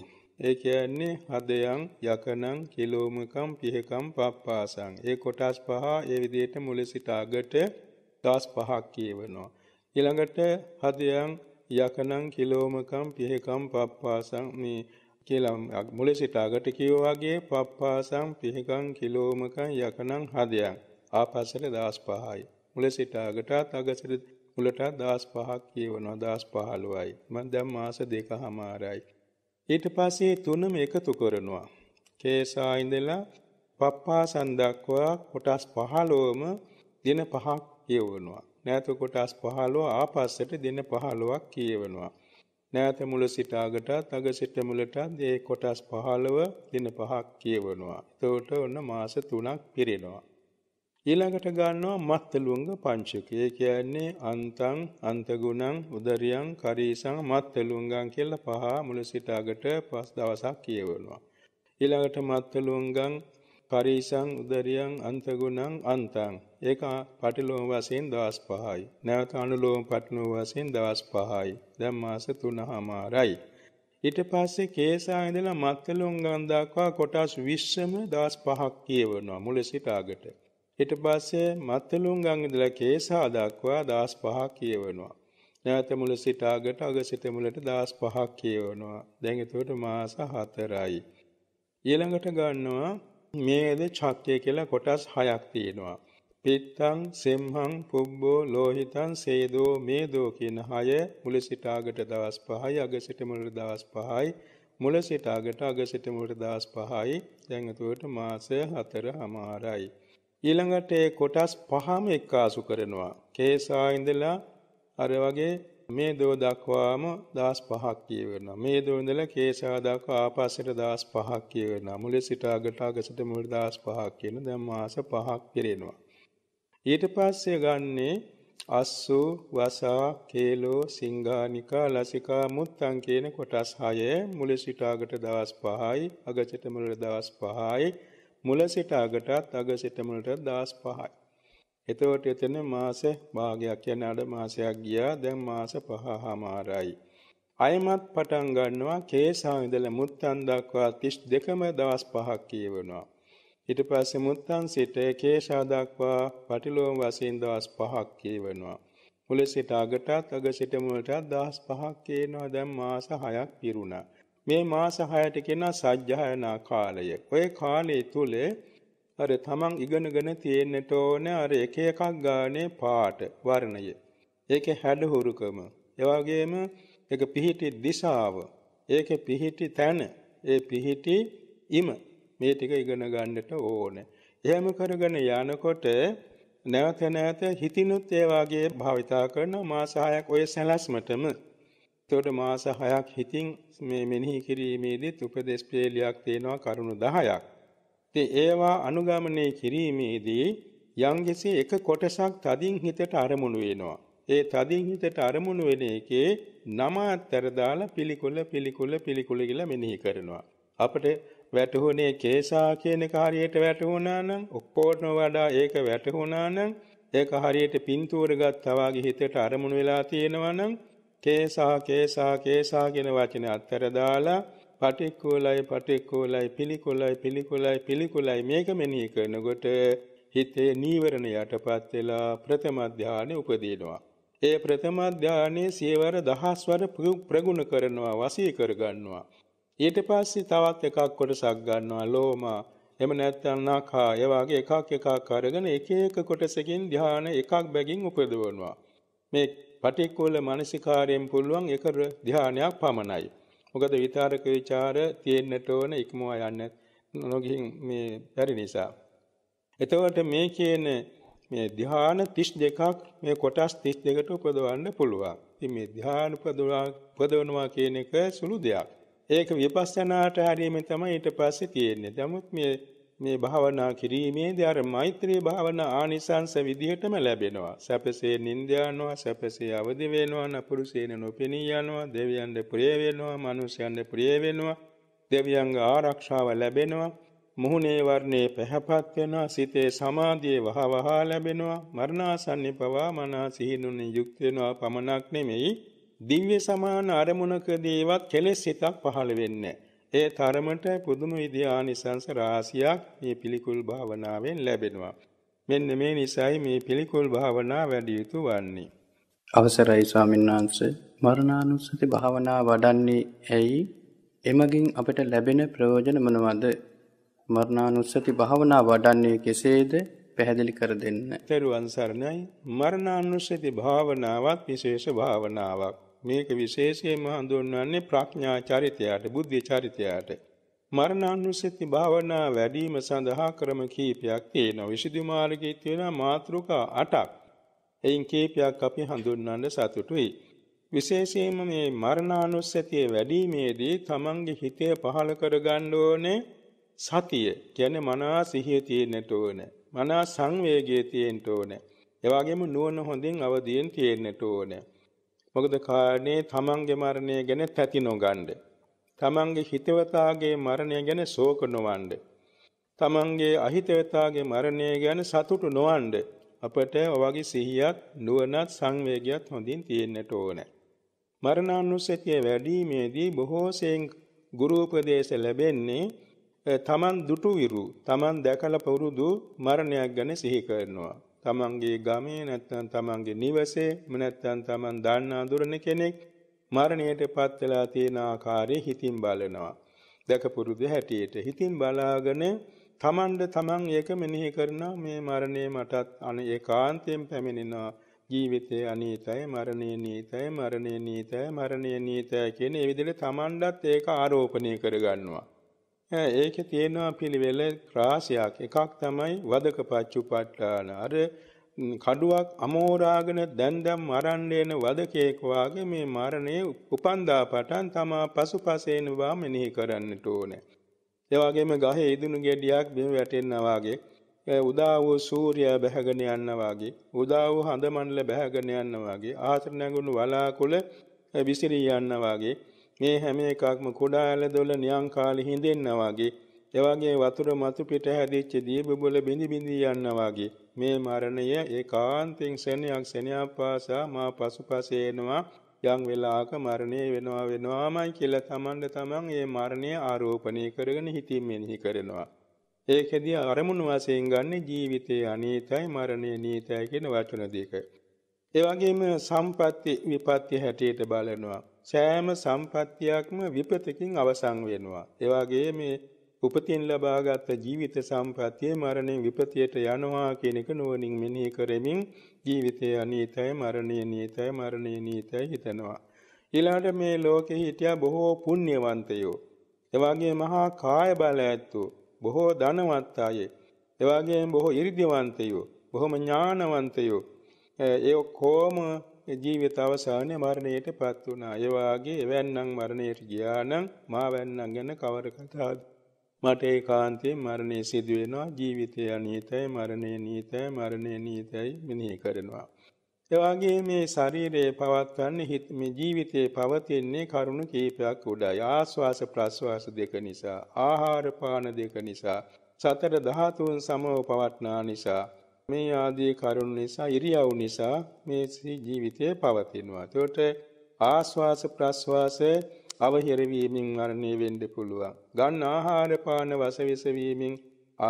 ඒ කියන්නේ හදයන් යකනං කිලෝමකම් පිහකම් පප්පාසං. ඒ කොටස් පහ ඒ විදිහට මුල සිට අගට 15ක් කියවනවා. ඊළඟට හදයන් යකනං කිලෝමකම් පිහකම් පප්පාසං මේ කියලා මුල සිට අගට කිව්වා වගේ පප්පාසං පිහකම් කිලෝමකම් යකනං හදයන්. ආපස්සට 15යි. මුල සිට අගටත් අග සිට මුලට 15ක් කියවනවා 15යි. මම දැන් මාස දෙකමාරයි. ඊට පස්සේ තුනම එකතු කරනවා. කේසා ඉඳලා පප්පාසන් දක්වා කොටස් 15ම දින 5ක් කියවනවා. නැවත කොටස් 15 ආපස්සට දින 15ක් කියවනවා. නැවත මුල සිට අගටත් අග සිට මුලටත් මේ කොටස් 15 දින 5ක් කියවනවා. එතකොට ඔන්න මාස 3ක් පිරෙනවා. ඊළඟට ගන්නවා මත්තලුංග පංචක. ඒ කියන්නේ අන්තං, අන්තගුණං, උදරියං, කරීසං, මත්තලුංගං කියලා පහ මුල සිට අගට පස් දවසක් කියවනවා. ඊළඟට මත්තලුංගං, කරීසං, උදරියං, අන්තගුණං, අන්තං. ඒක පටිලෝම වශයෙන් දවස් 5යි. නැවත අනුලෝම පටිලෝම වශයෙන් දවස් 5යි. දැන් මාස 3මාරයි. ඊට පස්සේ කේසා ඉඳලා මත්තලුංගන් දක්වා කොටස් 20ම දවස් 5ක් කියවනවා මුල සිට අගට. ඊට පස්සේ මත්තුලුංගන් ඉඳලා කේසා දක්වා 15ක් කියවනවා. නැවත මුල සිට අගට අග සිට මුලට 15ක් කියවනවා. දැන් එතකොට මාස 4යි. ඊළඟට ගන්නවා මේද චක්කය කියලා කොටස් 6ක් තියෙනවා. පිත්තං සෙම්හං පුබ්බෝ ලෝහිතං සේදෝ මේදෝ කියන 6 මුල සිට අගට 15යි අග සිට මුලට 15යි මුල සිට අගට අග සිට මුලට 15යි දැන් එතකොට මාසය 4මාරයි. ඊළඟට ඒ කොටස් පහම එක්කාසු කරනවා. කේසා ඉඳලා අර වගේ මේ දෝ දක්වාම 15ක් කියවෙනවා. මේ දෝ ඉඳලා කේසා දක්වා ආපස්සට 15ක් කියවෙනවා. මුලේ සිට අගට අගසට මුලට 15ක් කියන දැන් මාස 5ක් පිරෙනවා. ඊට පස්සේ ගන්නේ අස්සු වසා කේලෝ සිංගානිකා ලසිකා මුත්තන් කියන කොටස් 6 මුල සිට අගට දවස් 5යි අගට මුලට දවස් 5යි මුල සිට අගටත් අග සිටමලට දස් පහයි. එතවට එතන මාස භාගයක් යන අඩ මාසයක් ගියා දැම් මාස පහහා මාරයි. අයමත් පටන්ගන්නවා කේසාවිදල මුත්තන් දක්වා තිෂ් දෙකම දවස් පහක් කියවනවා. ඉට පස්ස මුත්තන් සිට කේෂාදක්වා පටිලෝම වසින් දවස් පහක් කියවනවා. මුල සිට අගටත් අග සිටමුලටත් දහස් පහක් කියනවා දැම් මාස හයක් පිරුණා. මේ මාස 6ට කියන සජ්ජායනා කාලය. ඔය කාලය තුල අර තමන් ඉගෙනගෙන තියෙන්නට ඕන අර එක එකක් ගානේ පාට වර්ණය. ඒකේ හැඩහුරුකම. ඒ වගේම ඒක පිහිටි දිශාව. ඒකේ පිහිටි තැන. ඒ පිහිටි ඉම මේ ටික ඉගෙන ගන්නට ඕන. එහෙම කරගෙන යනකොට නැවත නැවත හිතිනුත් ඒ වාගේ භාවිතා කරන මාස 6ක් ඔය සැලැස්මටම එතකොට මාස 6ක් හිතින් මේ මෙනෙහි කිරීමේදීත් උපදේශ පේලියක් තියෙනවා කරුණු 10ක්. ඉතින් ඒවා අනුගමනය කිරීමේදී යම්කිසි එක කොටසක් තදින් හිතට අරමුණු වෙනවා. ඒ තදින් හිතට අරමුණු වෙන එකේ නම අත්තර දාලා පිළිකුල පිළිකුල පිළිකුල කියලා මෙනෙහි කරනවා. අපිට වැටහුනේ කේසා කියන කාර්යයට වැටුණා නම් ඔක්කොටම වඩා ඒක වැටුණා නම් ඒක හරියට පින්තූර ගත්තා වගේ හිතට අරමුණු වෙලා තියෙනවා නම් කේසා කේසා කේසා කියන වචන අත්තර දාලා පටික්කෝලයි පටික්කෝලයි පිළිකුලයි පිළිකුලයි පිළිකුලයි මේක මෙනෙහි කරනකොට හිතේ නීවරණ යටපත් වෙලා ප්‍රථම ධානය උපදිනවා. ඒ ප්‍රථම ධානයේ සියවර දහස්වර ප්‍රගුණ කරනවා වශී කර ගන්නවා. ඊට පස්සේ තවත් එකක් කොටසක් ගන්නවා ලෝම එහෙම නැත්නම් නාඛා ඒ වගේ එකක් එකක් අරගෙන එක එක කොටසකින් ධානය එකක් බැගින් උපදවනවා. මේ පටික්කුල මානසිකාරයෙන් පුළුවන් ඒක ධානයක් පමණයි. මොකද විතරක ਵਿਚාර තියෙන්නට ඕන ඉක්මවා යන්න නොගින් මේ බැරි නිසා. එතකොට මේ කියන මේ ධ්‍යාන 32ක් මේ කොටස් 32කට උපදවන්න පුළුවන්. ඉතින් මේ ධ්‍යාන උපදවනවා කියන එක සුළු දෙයක්. ඒක විපස්සනාට හරීම තමයි ඊට පස්සේ තියෙන්නේ. නමුත් මේ මේ භාවනා කිරීමේදී අර මෛත්‍රී භාවනා ආනිසංස විදිහටම ලැබෙනවා. සැපසේ නිඳයනවා, සැපසේ අවදි වෙනවා, නපුරුසේන නොපෙනී යනවා, දෙවියන්ට ප්‍රිය වෙනවා, මිනිසයන්ට ප්‍රිය වෙනවා, දෙවියන්ගේ ආරක්ෂාව ලැබෙනවා. මුහුණේ වර්ණේ පැහැපත් වෙනවා, සිතේ සමාධිය වහවහ ලැබෙනවා, මරණාසන්න පවා මනස සිහිනුනේ යුක්ත වෙනවා පමණක් නෙමෙයි, දිව්‍ය සමාන අරමුණකදීවත් කෙලෙස් සිතක් පහළ වෙන්නේ නැහැ. ඒ තරමට පුදුම විද්‍යානිසංස රාශියක් මේ පිළිකුල් භාවනාවෙන් ලැබෙනවා. මෙන්න මේ නිසයි මේ පිළිකුල් භාවනා වැඩි යුතු වන්නේ. අවසරයි ස්වාමීන් වහන්සේ මරණානුස්සති භාවනා වඩන්නේ ඇයි? එමගින් අපට ලැබෙන ප්‍රයෝජන මොනවද? මරණානුස්සති භාවනා වඩන්නේ කෙසේද? පැහැදිලි කර දෙන්න. ත්‍රිවංශර්ණයි මරණානුස්සති භාවනාවත් විශේෂ භාවනාවක්. මේක විශේෂයෙන්ම හඳුන්වන්නේ ප්‍රඥා චරිතයට, බුද්ධි චරිතයට. මරණානුස්සති භාවනා වැඩිම සඳහා ක්‍රම කීපයක් තියෙනවා. විසුද්ධි මාර්ගයේ තියෙන මාත්‍රිකා 8ක්. එයින් කීපයක් අපි හඳුන්වන්න සතුටුයි. විශේෂයෙන්ම මේ මරණානුස්සතිය වැඩිීමේදී තමන්ගේ හිතේ පහළ කරගන්න ඕනේ සතිය කියන්නේ මනස සිහිය තියෙන්නට ඕනේ. මනස සංවේගය තියෙන්නට ඕනේ. එවාගේම නුවණ හොඳින් අවදියෙන් තියෙන්නට ඕනේ. මොකද කාණේ තමන්ගේ මරණය ගැන තැති නොගන්න. තමන්ගේ හිතවතාගේ මරණය ගැන ශෝක නොවන්න. තමන්ගේ අහිතවතාගේ මරණය ගැන සතුටු නොවන්න. අපට ඔවගේ සිහියත් නුවණත් සංවේගයත් හොඳින් තියෙන්නට ඕනේ. මරණානුස්සතිය වැඩිීමේදී බොහෝසෙන් ගුරු උපදේශ ලැබෙන්නේ තමන් දුටුවිරු තමන් දැකලා පුරුදු මරණයක් ගැන සිහි කරනවා. තමන්ගේ ගමේ නැත්තන් තමන්ගේ නිවසේ මනැත්තන් තමන් දන්නා දුරණ කෙනෙක් මරණයට පත්වෙලා තියෙන ආකාරය හිතින් බලනවා. දැකපුරුදු හැටියට හිතින් බලාගෙන තමන්ට තමන් ඒක මෙනෙහි කරන මේ මරණය මටත් අන ඒ කාන්තයෙන් පැමිණෙනවා ජීවිතය අනීතයි මරණය නීතයි මරණය නීතයි මරණය නීතය කියන එවිදිල තමන්ඩත් ඒක ආරෝපනය කරගන්නවා. ඒකේ තියෙනවා පිළිවෙල රාශියක්. එකක් තමයි වදක පච්චුපට්ඨාන. අර කඩුවක් අමෝරාගෙන දැන් දැන් මරන්න එන වදකේක වාගේ මේ මරණය උපන්දා පටන් තමා පසුපසේන වා මෙනෙහි කරන්නට ඕනේ. ඒ වගේම ගහේ ඉදුණු ගෙඩියක් බිම වැටෙනවා වාගේ උදා වූ සූර්යයා බැහැගෙන යනවා වගේ උදා වූ හඳ මණ්ඩල බැහැගෙන යනවා වගේ ආසර නැගුණු වලාකුළ විසිරී යනවා වගේ මේ හැම එකක්ම කුඩා ඇල දොළ නියං කාලි හිඳෙන්න වගේ එවගේ වතුර මතු පිට හැදිච්ච දීබුබුල බිඳි බිඳී යන්න වගේ මේ මරණය ඒකාන්තයෙන් සෙනයක් සෙනයක් පාසා මා පසුපස එනවා යම් වෙලාවක මරණය වෙනවා වෙනවාමයි කියලා තමන්ට තමන් ඒ මරණය ආරෝපණය කරගෙන හිතින් මෙනෙහි කරනවා. ඒකෙදී අරමුණු වශයෙන් ගන්න ජීවිතයේ අනීතයි මරණය නීතයි කියන වචන දෙක. ඒ වගේම සම්පත්‍ති විපත්‍ය හැටියට බලනවා. සෑම සම්පත්තියක්ම විපතකින් අවසන් වෙනවා. ඒ වගේ මේ උපතින් ලබාගත් ජීවිත සම්පත්තිය මරණයෙන් විපතියට යනවා කියන එක නුවණින් මෙනෙහි කරමින් ජීවිතය අනිතයි මරණය නිතයි මරණය නිතයි හිතනවා. ඊළාට මේ ලෝකෙහි හිටියා බොහෝ පුණ්‍යවන්තයෝ. එවාගේ මහා කාය බල ඇත්තෝ බොහෝ ධනවත් අය. එවාගේ බොහෝ 이르දිවන්තයෝ, බොහොම ඥානවන්තයෝ. ඒ ඔක්කොම ජීවිත අවසානයේ මරණයට පත් වුණා. ඒ වාගේ එවන්නන් මරණයට ගියා නම් මාවන්නන් ගැන කවර කතාවද? මට ඒකාන්තයෙන් මරණය සිදු වෙනවා. ජීවිතය අනීතයි, මරණය නීතයි, මරණය නීතයි මෙනෙහි කරනවා. ඒ වගේ මේ ශරීරයේ පවත්වන්නේ හිත මේ ජීවිතයේ පවතින්නේ කරුණු කීපයක් උඩයි. ආස්වාස ප්‍රස්වාස දෙක නිසා, ආහාර පාන දෙක නිසා, සතර ධාතුන් සමව පවට්නා නිසා මේ ආදී කරුණු නිසා ඉරියව් නිසා මේ ජීවිතය පවතිනවා. එතකොට ආස්වාස ප්‍රස්වාස අවහිර වීමෙන් මරණය වෙන්න පුළුවන්. ගන්න ආහාර පාන වසවිස වීමෙන්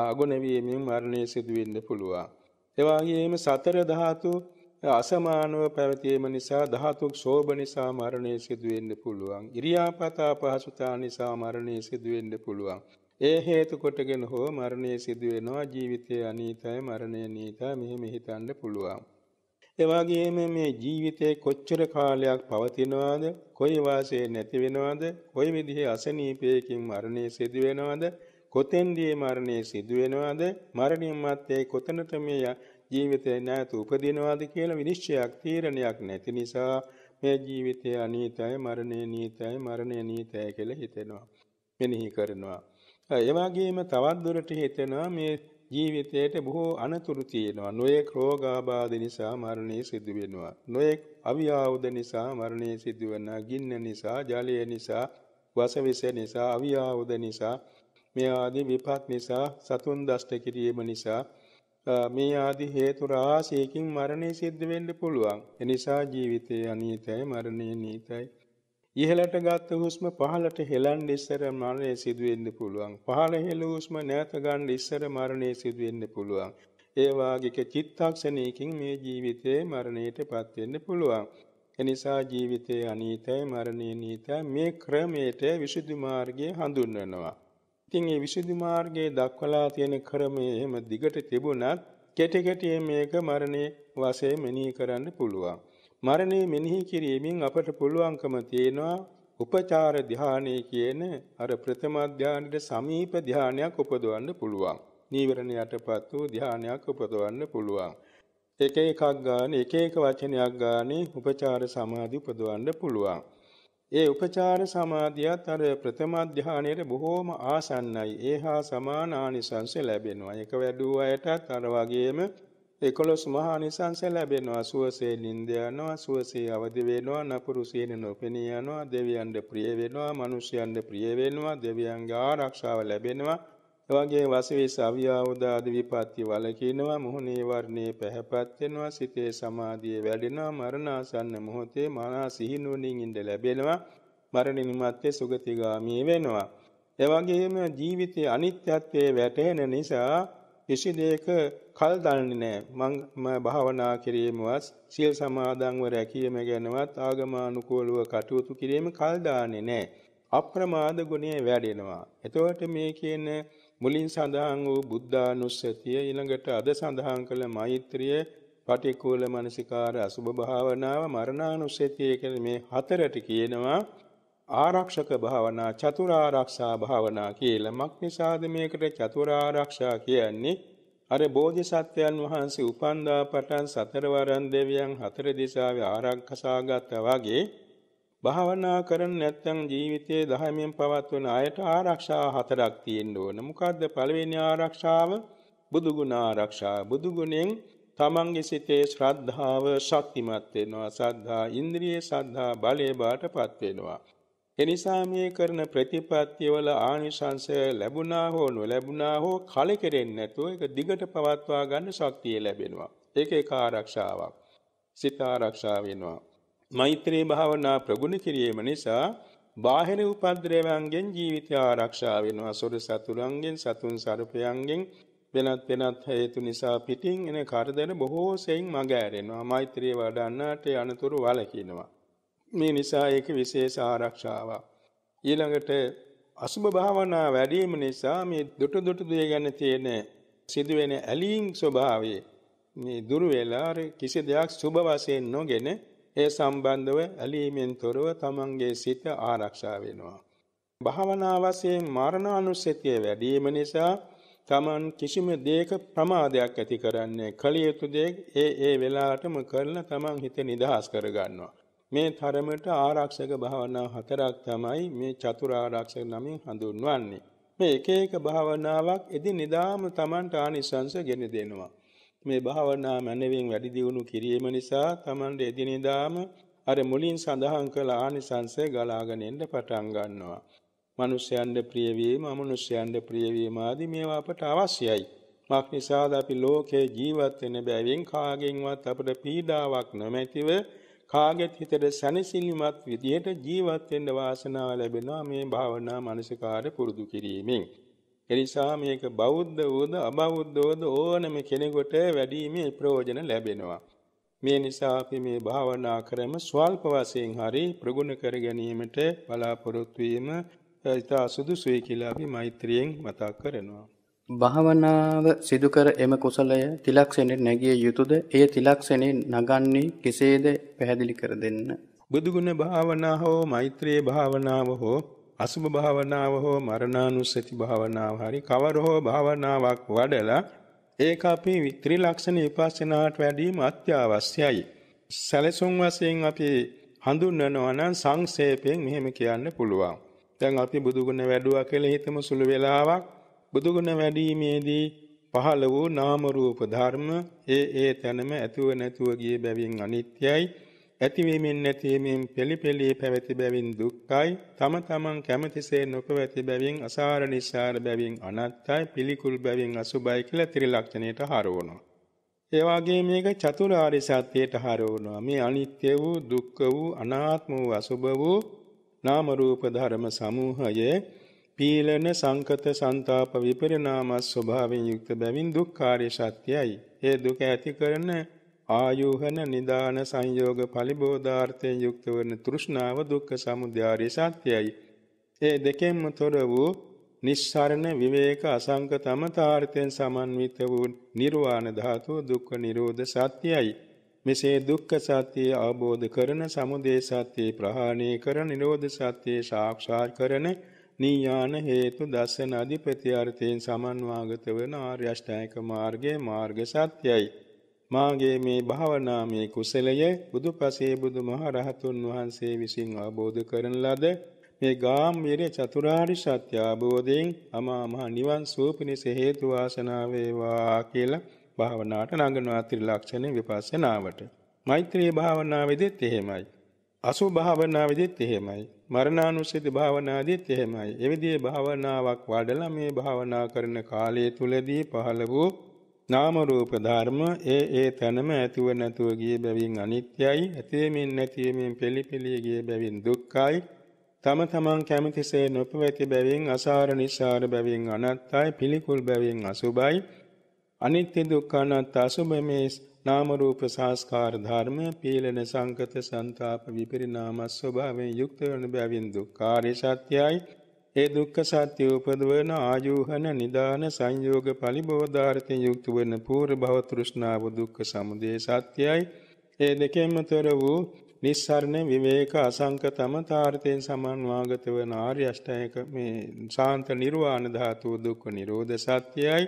ආගුණ වීමෙන් මරණය සිදු වෙන්න පුළුවන්. ඒ වගේම සතර ධාතු අසමානව පැවතීම නිසා ධාතු ක්ෂෝභ නිසා මරණය සිදු වෙන්න පුළුවන්. ඉරියාපත අපහසුතා නිසා මරණය සිදු වෙන්න පුළුවන්. ඒ හේතු කොටගෙන හෝ මරණය සිදුවෙනවා ජීවිතය අනීතයි මරණය නීතයි මෙහෙම හිතන්න පුළුවන්. එවාගේම මේ ජීවිතේ කොච්චර කාලයක් පවතිනවාද, කොයි වාසේ නැති වෙනවද, කොයි විදිහේ අසනීපයකින් මරණය සිදු වෙනවද, කොතෙන්දී මරණය සිදු වෙනවද, මරණින් මත්තේ කොතනට මේ ජීවිතේ නැත උපදිනවාද කියලා විනිශ්චයක් තීරණයක් නැති නිසා මේ ජීවිතය අනීතයි මරණය නීතයි මරණය නීතයි කියලා හිතෙනවා. මෙනෙහි කරනවා. ඒ වගේම තවත් දුරට හිතෙනවා මේ ජීවිතයට බොහෝ අනතුරු තියෙනවා. නොයෙක් රෝගාබාධ නිසා මරණය සිදු වෙනවා. නොයෙක් අවියාවුද නිසා මරණය සිදු වෙනවා. ගින්න නිසා, ජලය නිසා, වසවිස නිසා, අවියාවුද නිසා මේ ආදී විපත් නිසා සතුන් දෂ්ට කිරීම නිසා මේ ආදී හේතු රාශියකින් මරණය සිද්ධ වෙන්න පුළුවන්. එනිසා ජීවිතය අනීතයි මරණය නීතයි. ඉහළට ගත්ත හුස්ම පහළට හෙලන්න ඉස්සර මරණය සිදුවෙන්න පුළුවන්. පහළ හෙළ හුස්ම නැවත ගන්න ඉස්සර මරණය සිදුවෙන්න පුළුවන්. ඒ වාගේක චිත්තක්ෂණයකින් මේ ජීවිතේ මරණයටපත් වෙන්න පුළුවන්. එනිසා ජීවිතයේ අනීතයි මරණය නීතයි මේ ක්‍රමයට විසුද්ධි මාර්ගය හඳුන්වනවා. ඉතින් මේ විසුද්ධි මාර්ගයේ දක්වලා තියෙන ක්‍රමය එහෙම දිගට තිබුණත් කෙටි කෙටි මේක මරණයේ වශයෙන් මෙනෙහි කරන්න පුළුවන්. මරණය මෙනෙහි කිරීමෙන් අපට පුළුවන්කම තියෙනවා උපචාර ධානය කියන අර ප්‍රථම ධානයට සමීප ධානයක් උපදවන්න පුළුවන්. නීවරණයටපත් වූ ධානයක් උපදවන්න පුළුවන්. එක එකක් ගන්න එක එක වචනයක් ගානේ උපචාර සමාධි උපදවන්න පුළුවන්. ඒ උපචාර සමාධියත් අර ප්‍රථම ධානයට බොහෝම ආසන්නයි. ඒහා සමාන ආනිසංස ලැබෙනවා. එක වැඩුව අයටත් අර වගේම 11 මහා නිසංස ලැබෙනවා සුවසේ නිින්ද යනවා සුවසේ අවදි වෙනවා නපුරු සීන නොපෙනී යනවා දෙවියන්ට ප්‍රිය වෙනවා මිනිසයන්ට ප්‍රිය වෙනවා දෙවියන්ගේ ආරක්ෂාව ලැබෙනවා එවගේ වසවිස අවියාවදාද විපත්ති වලකිනවා මුහුණේ වර්ණේ පැහැපත් වෙනවා සිතේ සමාධිය වැඩෙනවා මරණාසන්න මොහොතේ මනස සිහිනුවණින් ඉඳ ලැබෙනවා මරණ නිමත්තේ සුගතිගාමී වෙනවා එවගේම ජීවිතයේ අනිත්‍යත්වයේ වැටහෙන නිසා කිසි දෙයක කල් දන්නේ නැහැ. මම භාවනා කිරීමවත්, සීල් සමාදන්ව රැකීම ගැනවත් ආගමානුකූලව කටයුතු කිරීම කල් දාන්නේ නැහැ. අප්‍රමාද ගුණය වැඩෙනවා. එතකොට මේ කියන මුලින් සඳහන් වූ බුද්ධානුස්සතිය ඊළඟට අද සඳහන් කළ මෛත්‍රිය පටික්කුල මනසිකාර අසුභ භාවනාව මරණානුස්සතිය කියන මේ හතරට කියනවා ආරක්ෂක භාවනා චතුරාරක්ෂා භාවනා කියලා මක් නිසාද මේකට චතුරාරක්ෂා කියන්නේ අර බෝධිසත්වයන් වහන්සේ උපන්දා පටන් සතරවරන් දෙවියන් හතර දිසාවේ ආරක්ෂාගත්තා වගේ භාවනා කරන නැත්නම් ජීවිතයේ දහමෙන් පවත්වන අයට ආරක්ෂා හතරක් තියෙන්න ඕන. මොකද්ද පළවෙනි ආරක්ෂාව? බුදු ගුණ ආරක්ෂා. බුදු ගුණෙන් තමන්ගේ සිතේ ශ්‍රද්ධාව ශක්තිමත් වෙනවා. සද්ධා ඉන්ද්‍රිය සද්ධා බලය බාටපත් වෙනවා. එනිසා මේ කරන ප්‍රතිපත්තිවල ආනිසංශ ලැබුණා හෝ නොලැබුණා හෝ කලකිරෙන්නේ නැතුව ඒක දිගට පවත්වා ගන්න ශක්තිය ලැබෙනවා. ඒක ඒක ආරක්ෂාවක්. සිත ආරක්ෂා වෙනවා. මෛත්‍රී භාවනා ප්‍රගුණ කිරීම නිසා බාහිර උපද්‍රවයන්ගෙන් ජීවිතය ආරක්ෂා වෙනවා. සොර සතුරන්ගෙන්, සතුන් සර්පයන්ගෙන් වෙනත් වෙනත් හේතු නිසා පිටින් එන කරදර බොහෝ සෙයින් මග ඇරෙනවා. මෛත්‍රිය වඩන්නාට අනතුරු වළකිනවා. මේ නිසා ඒක විශේෂ ආරක්ෂාවක්. ඊළඟට අසුභ භාවනා වැඩීම නිසා මේ දුටු දුටු දේ ගැන තියෙන සිදුවෙන ඇලීම් ස්වභාවයේ මේ දුරු වෙලා කිසි දෙයක් සුභ වශයෙන් නොගෙන ඒ සම්බන්ධව ඇලීමෙන් තොරව තමන්ගේ සිත ආරක්ෂා වෙනවා. භාවනා වශයෙන් මරණානුස්සතිය වැඩි වීම නිසා තමන් කිසිම දෙයක ප්‍රමාදයක් ඇති කරන්නේ කලියුතු දේ ඒ ඒ වෙලාවටම කරලා තමන් හිත නිදහස් කරගන්නවා. මේ තරමට ආරක්ෂක භාවනා හතරක් තමයි මේ චතුරාරක්ෂක නමින් හඳුන්වන්නේ. මේ එක එක භාවනාවක් එදිනෙදාම Tamanට ආනිසංස ගෙන දෙනවා. මේ භාවනා මැනවින් වැඩි දියුණු කිරීම නිසා Tamanට එදිනෙදාම අර මුලින් සඳහන් කළ ආනිසංස ගලාගෙන එන්න පටන් ගන්නවා. මනුෂ්‍යයන්ට ප්‍රියවීම අමනුෂ්‍යයන්ට ප්‍රියවීම ආදී මේවා අපට අවශ්‍යයි. මක් නිසාද අපි ලෝකේ ජීවත් වෙන බැවින් කාගෙන්වත් අපට පීඩාවක් නොමැතිව කාගෙත් හිතට සැනසිලිමත් විදියට ජීවත් වෙන්න වාසනාව ලැබෙනවා මේ භාවනා මානසිකාර පුරුදු කිරීමෙන්. එනිසා මේක බෞද්ධ වූද අබෞද්ධ වූද ඕනම කෙනෙකුට වැඩිමේ ප්‍රයෝජන ලැබෙනවා. මේ නිසා අපි මේ භාවනා කරම ස්වල්ප වශයෙන් හරි ප්‍රගුණ කර ගැනීමට බලාපොරොත්තු වීම ඉතා සුදුසුයි කියලා අපි මෛත්‍රියෙන් මතක් කරනවා. භාවනාව සිදු කර එම කුසලය තිලක්ෂණේ නැගිය යුතුයද? එය තිලක්ෂණේ නගන්නේ කෙසේද පැහැදිලි කර දෙන්න. බුදුගුණ භාවනාව හෝ මෛත්‍රී භාවනාව හෝ අසුභ භාවනාව හෝ මරණානුස්සති භාවනාව හරි කවර හෝ භාවනාවක් වඩලා ඒක අපි ත්‍රිලක්ෂණ විපස්සනාට වැඩිම අත්‍යවශ්‍යයි. සැලසුම් වශයෙන් අපි හඳුන්වනවා නම් සංක්ෂේපයෙන් මෙහෙම කියන්න පුළුවන්. දැන් අපි බුදුගුණ වැඩුවා කියලා හිතමු සුළු වෙලාවක් බුදුගුණ වැඩීමේදී පහළ වූ නාම රූප ධර්ම ඒ ඒ තැනම ඇතුව නැතුව ගිය බැවින් අනිත්‍යයි ඇතිවීමෙන් නැතිවීමෙන් පෙලිපෙලී පැවති බැවින් දුක්ඛයි තම තමන් කැමතිසේ නොපැවති බැවින් අසාර නිසාර බැවින් අනත්තයි පිළිකුල් බැවින් අසුබයි කියලා ත්‍රිලක්ෂණයට හරවනවා ඒ වගේ මේක චතුරාර්ය සත්‍යයට හරවනවා මේ අනිත්‍ය වූ දුක්ඛ වූ අනාත්ම වූ අසුබ වූ නාම රූප ධර්ම සමූහයේ පීලන සංකත සන්තාප විපරිණාමස් ස්වභාවයෙන් යුක්ත බැවින් දුක්ඛාරය සත්‍යයි. ඒ දුක ඇති කරන ආයෝහන නිදාන සංයෝග පලිබෝධාර්ථයෙන් යුක්ත වන තෘෂ්ණාව දුක්ඛ සමුදයාරය සත්‍යයි. ඒ දෙකෙන්ම තොර වූ නිස්සරණ විවේක අසංක තමතාර්ථයෙන් සමන්විත වූ නිර්වාණ ධාතුව දුක්ඛ නිරෝධ සත්‍යයි. මෙසේ දුක්ඛ සත්‍යය අවබෝධ කරන සමුදය සත්‍යය ප්‍රහාණය කරන නිරෝධ සත්‍යය සාක්ෂාත් කරන නීයාන හේතු දස්සන අධිපතියාර්ථයෙන් සමන්වාගත වන ආර්යෂ්ඨායක මාර්ගයේ මාර්ග සත්‍යයි. මාගේ මේ භාවනාමය කුසලය බුදු පසේ බුදු මහරහතුන් වහන්සේ විසින් අවබෝධ කරන ලද මේ ගාම්මිර චතුරාරි සත්‍ය අවබෝධයෙන් අමාමහා නිවන් සූපිනිස හේතු වාසනාවේවා කියලා භාවනාවට නඟනවා ත්‍රිලක්ෂණ විපස්සනාවට. මෛත්‍රී භාවනාවේදීත් එහෙමයි. අසු භාවනාවේදීත් එහෙමයි. මරණානුස්සති භාවනාවේදීත් එහෙමයි. ඒ විදිහේ භාවනාවක් වඩලා මේ භාවනා කරන කාලය තුලදී පහළ වූ නාම රූප ධර්ම ඒ ඒ තැනම ඇතිව නැතුව ගිය බැවින් අනිත්‍යයි, ඇතිවෙමින් නැතිවෙමින් පිළිපිලී ගිය බැවින් දුක්ඛයි. තම තමන් කැමතිසේ නොපවති බැවින් අසාර නිසාර බැවින් අනත්තයි, පිළිකුල් බැවින් අසුබයි. අනිත්‍ය දුක්ඛ අනාත්ම අසුබ මේ නාමරූප සංස්කාර ධර්ම පීලන සංකත සන්තාප විපරිණාමස් ස්වභාවයෙන් යුක්ත වන බැවින් දුක්ඛාරය සත්‍යයි ඒ දුක්ඛ සත්‍ය උපදවන ආයෝහන නිදාන සංයෝග පරිබෝධාර්ථයෙන් යුක්ත වන පූර්ව භව තෘෂ්ණාව දුක්ඛ සමුදය සත්‍යයි ඒ දෙකෙන්ම තොර වූ නිස්සරණ විවේක අසංක තමතාර්ථයෙන් සමන්වාගත වන ආර්ය අෂ්ටායක මේ ශාන්ත නිර්වාණ ධාතුව දුක්ඛ නිරෝධ සත්‍යයි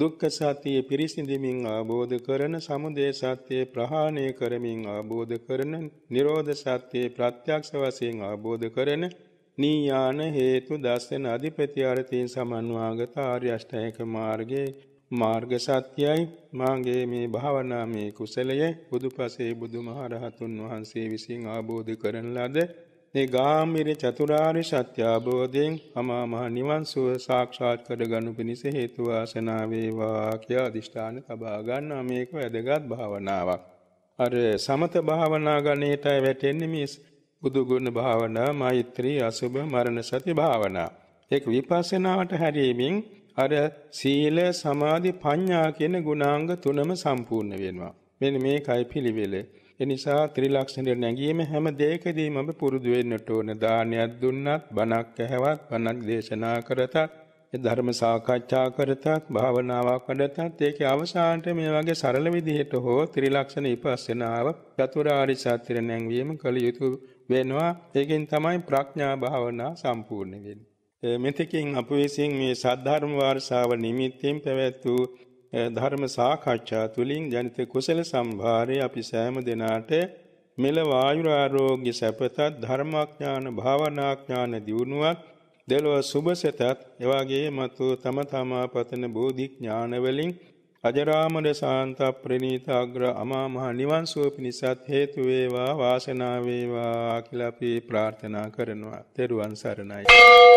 දුක්ඛ සත්‍යය පිරිසිඳමින් ආબોධ කරන සමුදය සත්‍යය ප්‍රහාණය කරමින් ආબોධ කරන නිරෝධ සත්‍යය ප්‍රත්‍යක්ෂ වශයෙන් ආબોධ කරන නීයාන හේතු දස්සන අධිපති අර්ථයෙන් සමන්වාගත ආර්ය අෂ්ටායක මාර්ගයේ මාර්ග සත්‍යයි මාගේ මේ භාවනාමේ කුසලය බුදුපසේ බුදුමහරහතුන් වහන්සේ විසින් ආબોධ කරන ලද මේ ගාම්භීර චතුරාර්ය සත්‍ය අවබෝධයෙන් අමා මහ නිවන් සුව සාක්ෂාත් කරගනු පිණිස හේතු වාසනා වේවා කියා අදිෂ්ඨාන තබා ගන්නා මේක වැදගත් භාවනාවක්. අර සමත භාවනා ගණේටයි වැටෙන්නේ මේ බුදු ගුණ භාවනා, මෛත්‍රී, අසුභ, මරණ සති භාවනා. ඒක විපස්සනාවට හැරීමෙන් අර සීල සමාධි ප්‍රඥා කියන ගුණාංග තුනම සම්පූර්ණ වෙනවා. මෙන්න මේකයි පිළිවෙල. ඒ නිසා ත්‍රිලක්ෂණය නැගීම හැම දෙයකදීම ඔබ පුරුදු වෙන්නට ඕන. දානයක් දුන්නත්, බණක් ඇහවත්, බණක් දේශනා කරතත්, ධර්ම සාකච්ඡා කරතත්, භාවනාවක් කරතත් ඒකේ අවසානයේ මේ වගේ සරල විදිහට හෝ ත්‍රිලක්ෂණ විපස්සනාව චතුරාර්ය සත්‍ය නැංවීම කළ යුතු වෙනවා. ඒකෙන් තමයි ප්‍රඥා භාවනා සම්පූර්ණ වෙන්නේ. මෙතකින් අප විසින් මේ සද්ධර්ම වාර්ෂාව නිමිත්තෙන් පැවැත් වූ ධර්ම සාකච්ඡා තුළින් ජනිත කුසල සම්භාරය අපි සෑම දෙනාට මෙලව ආයුරාරෝග්‍ය සැපතත් ධර්මාඥාන භාවනාඥාන දියුණුවත් දෙලොව සුභසතත් එවාගේ මතු තම තමා පතන බෝධිඥානවලින් අජරාමර සාන්ත ප්‍රණීත අග්‍ර අමාමහ නිවන් සුව පිණිසත් හේතු වේවා වාසනාව වේවා කියලා අපි ප්‍රාර්ථනා කරනවා. ත්වන් සරණයි.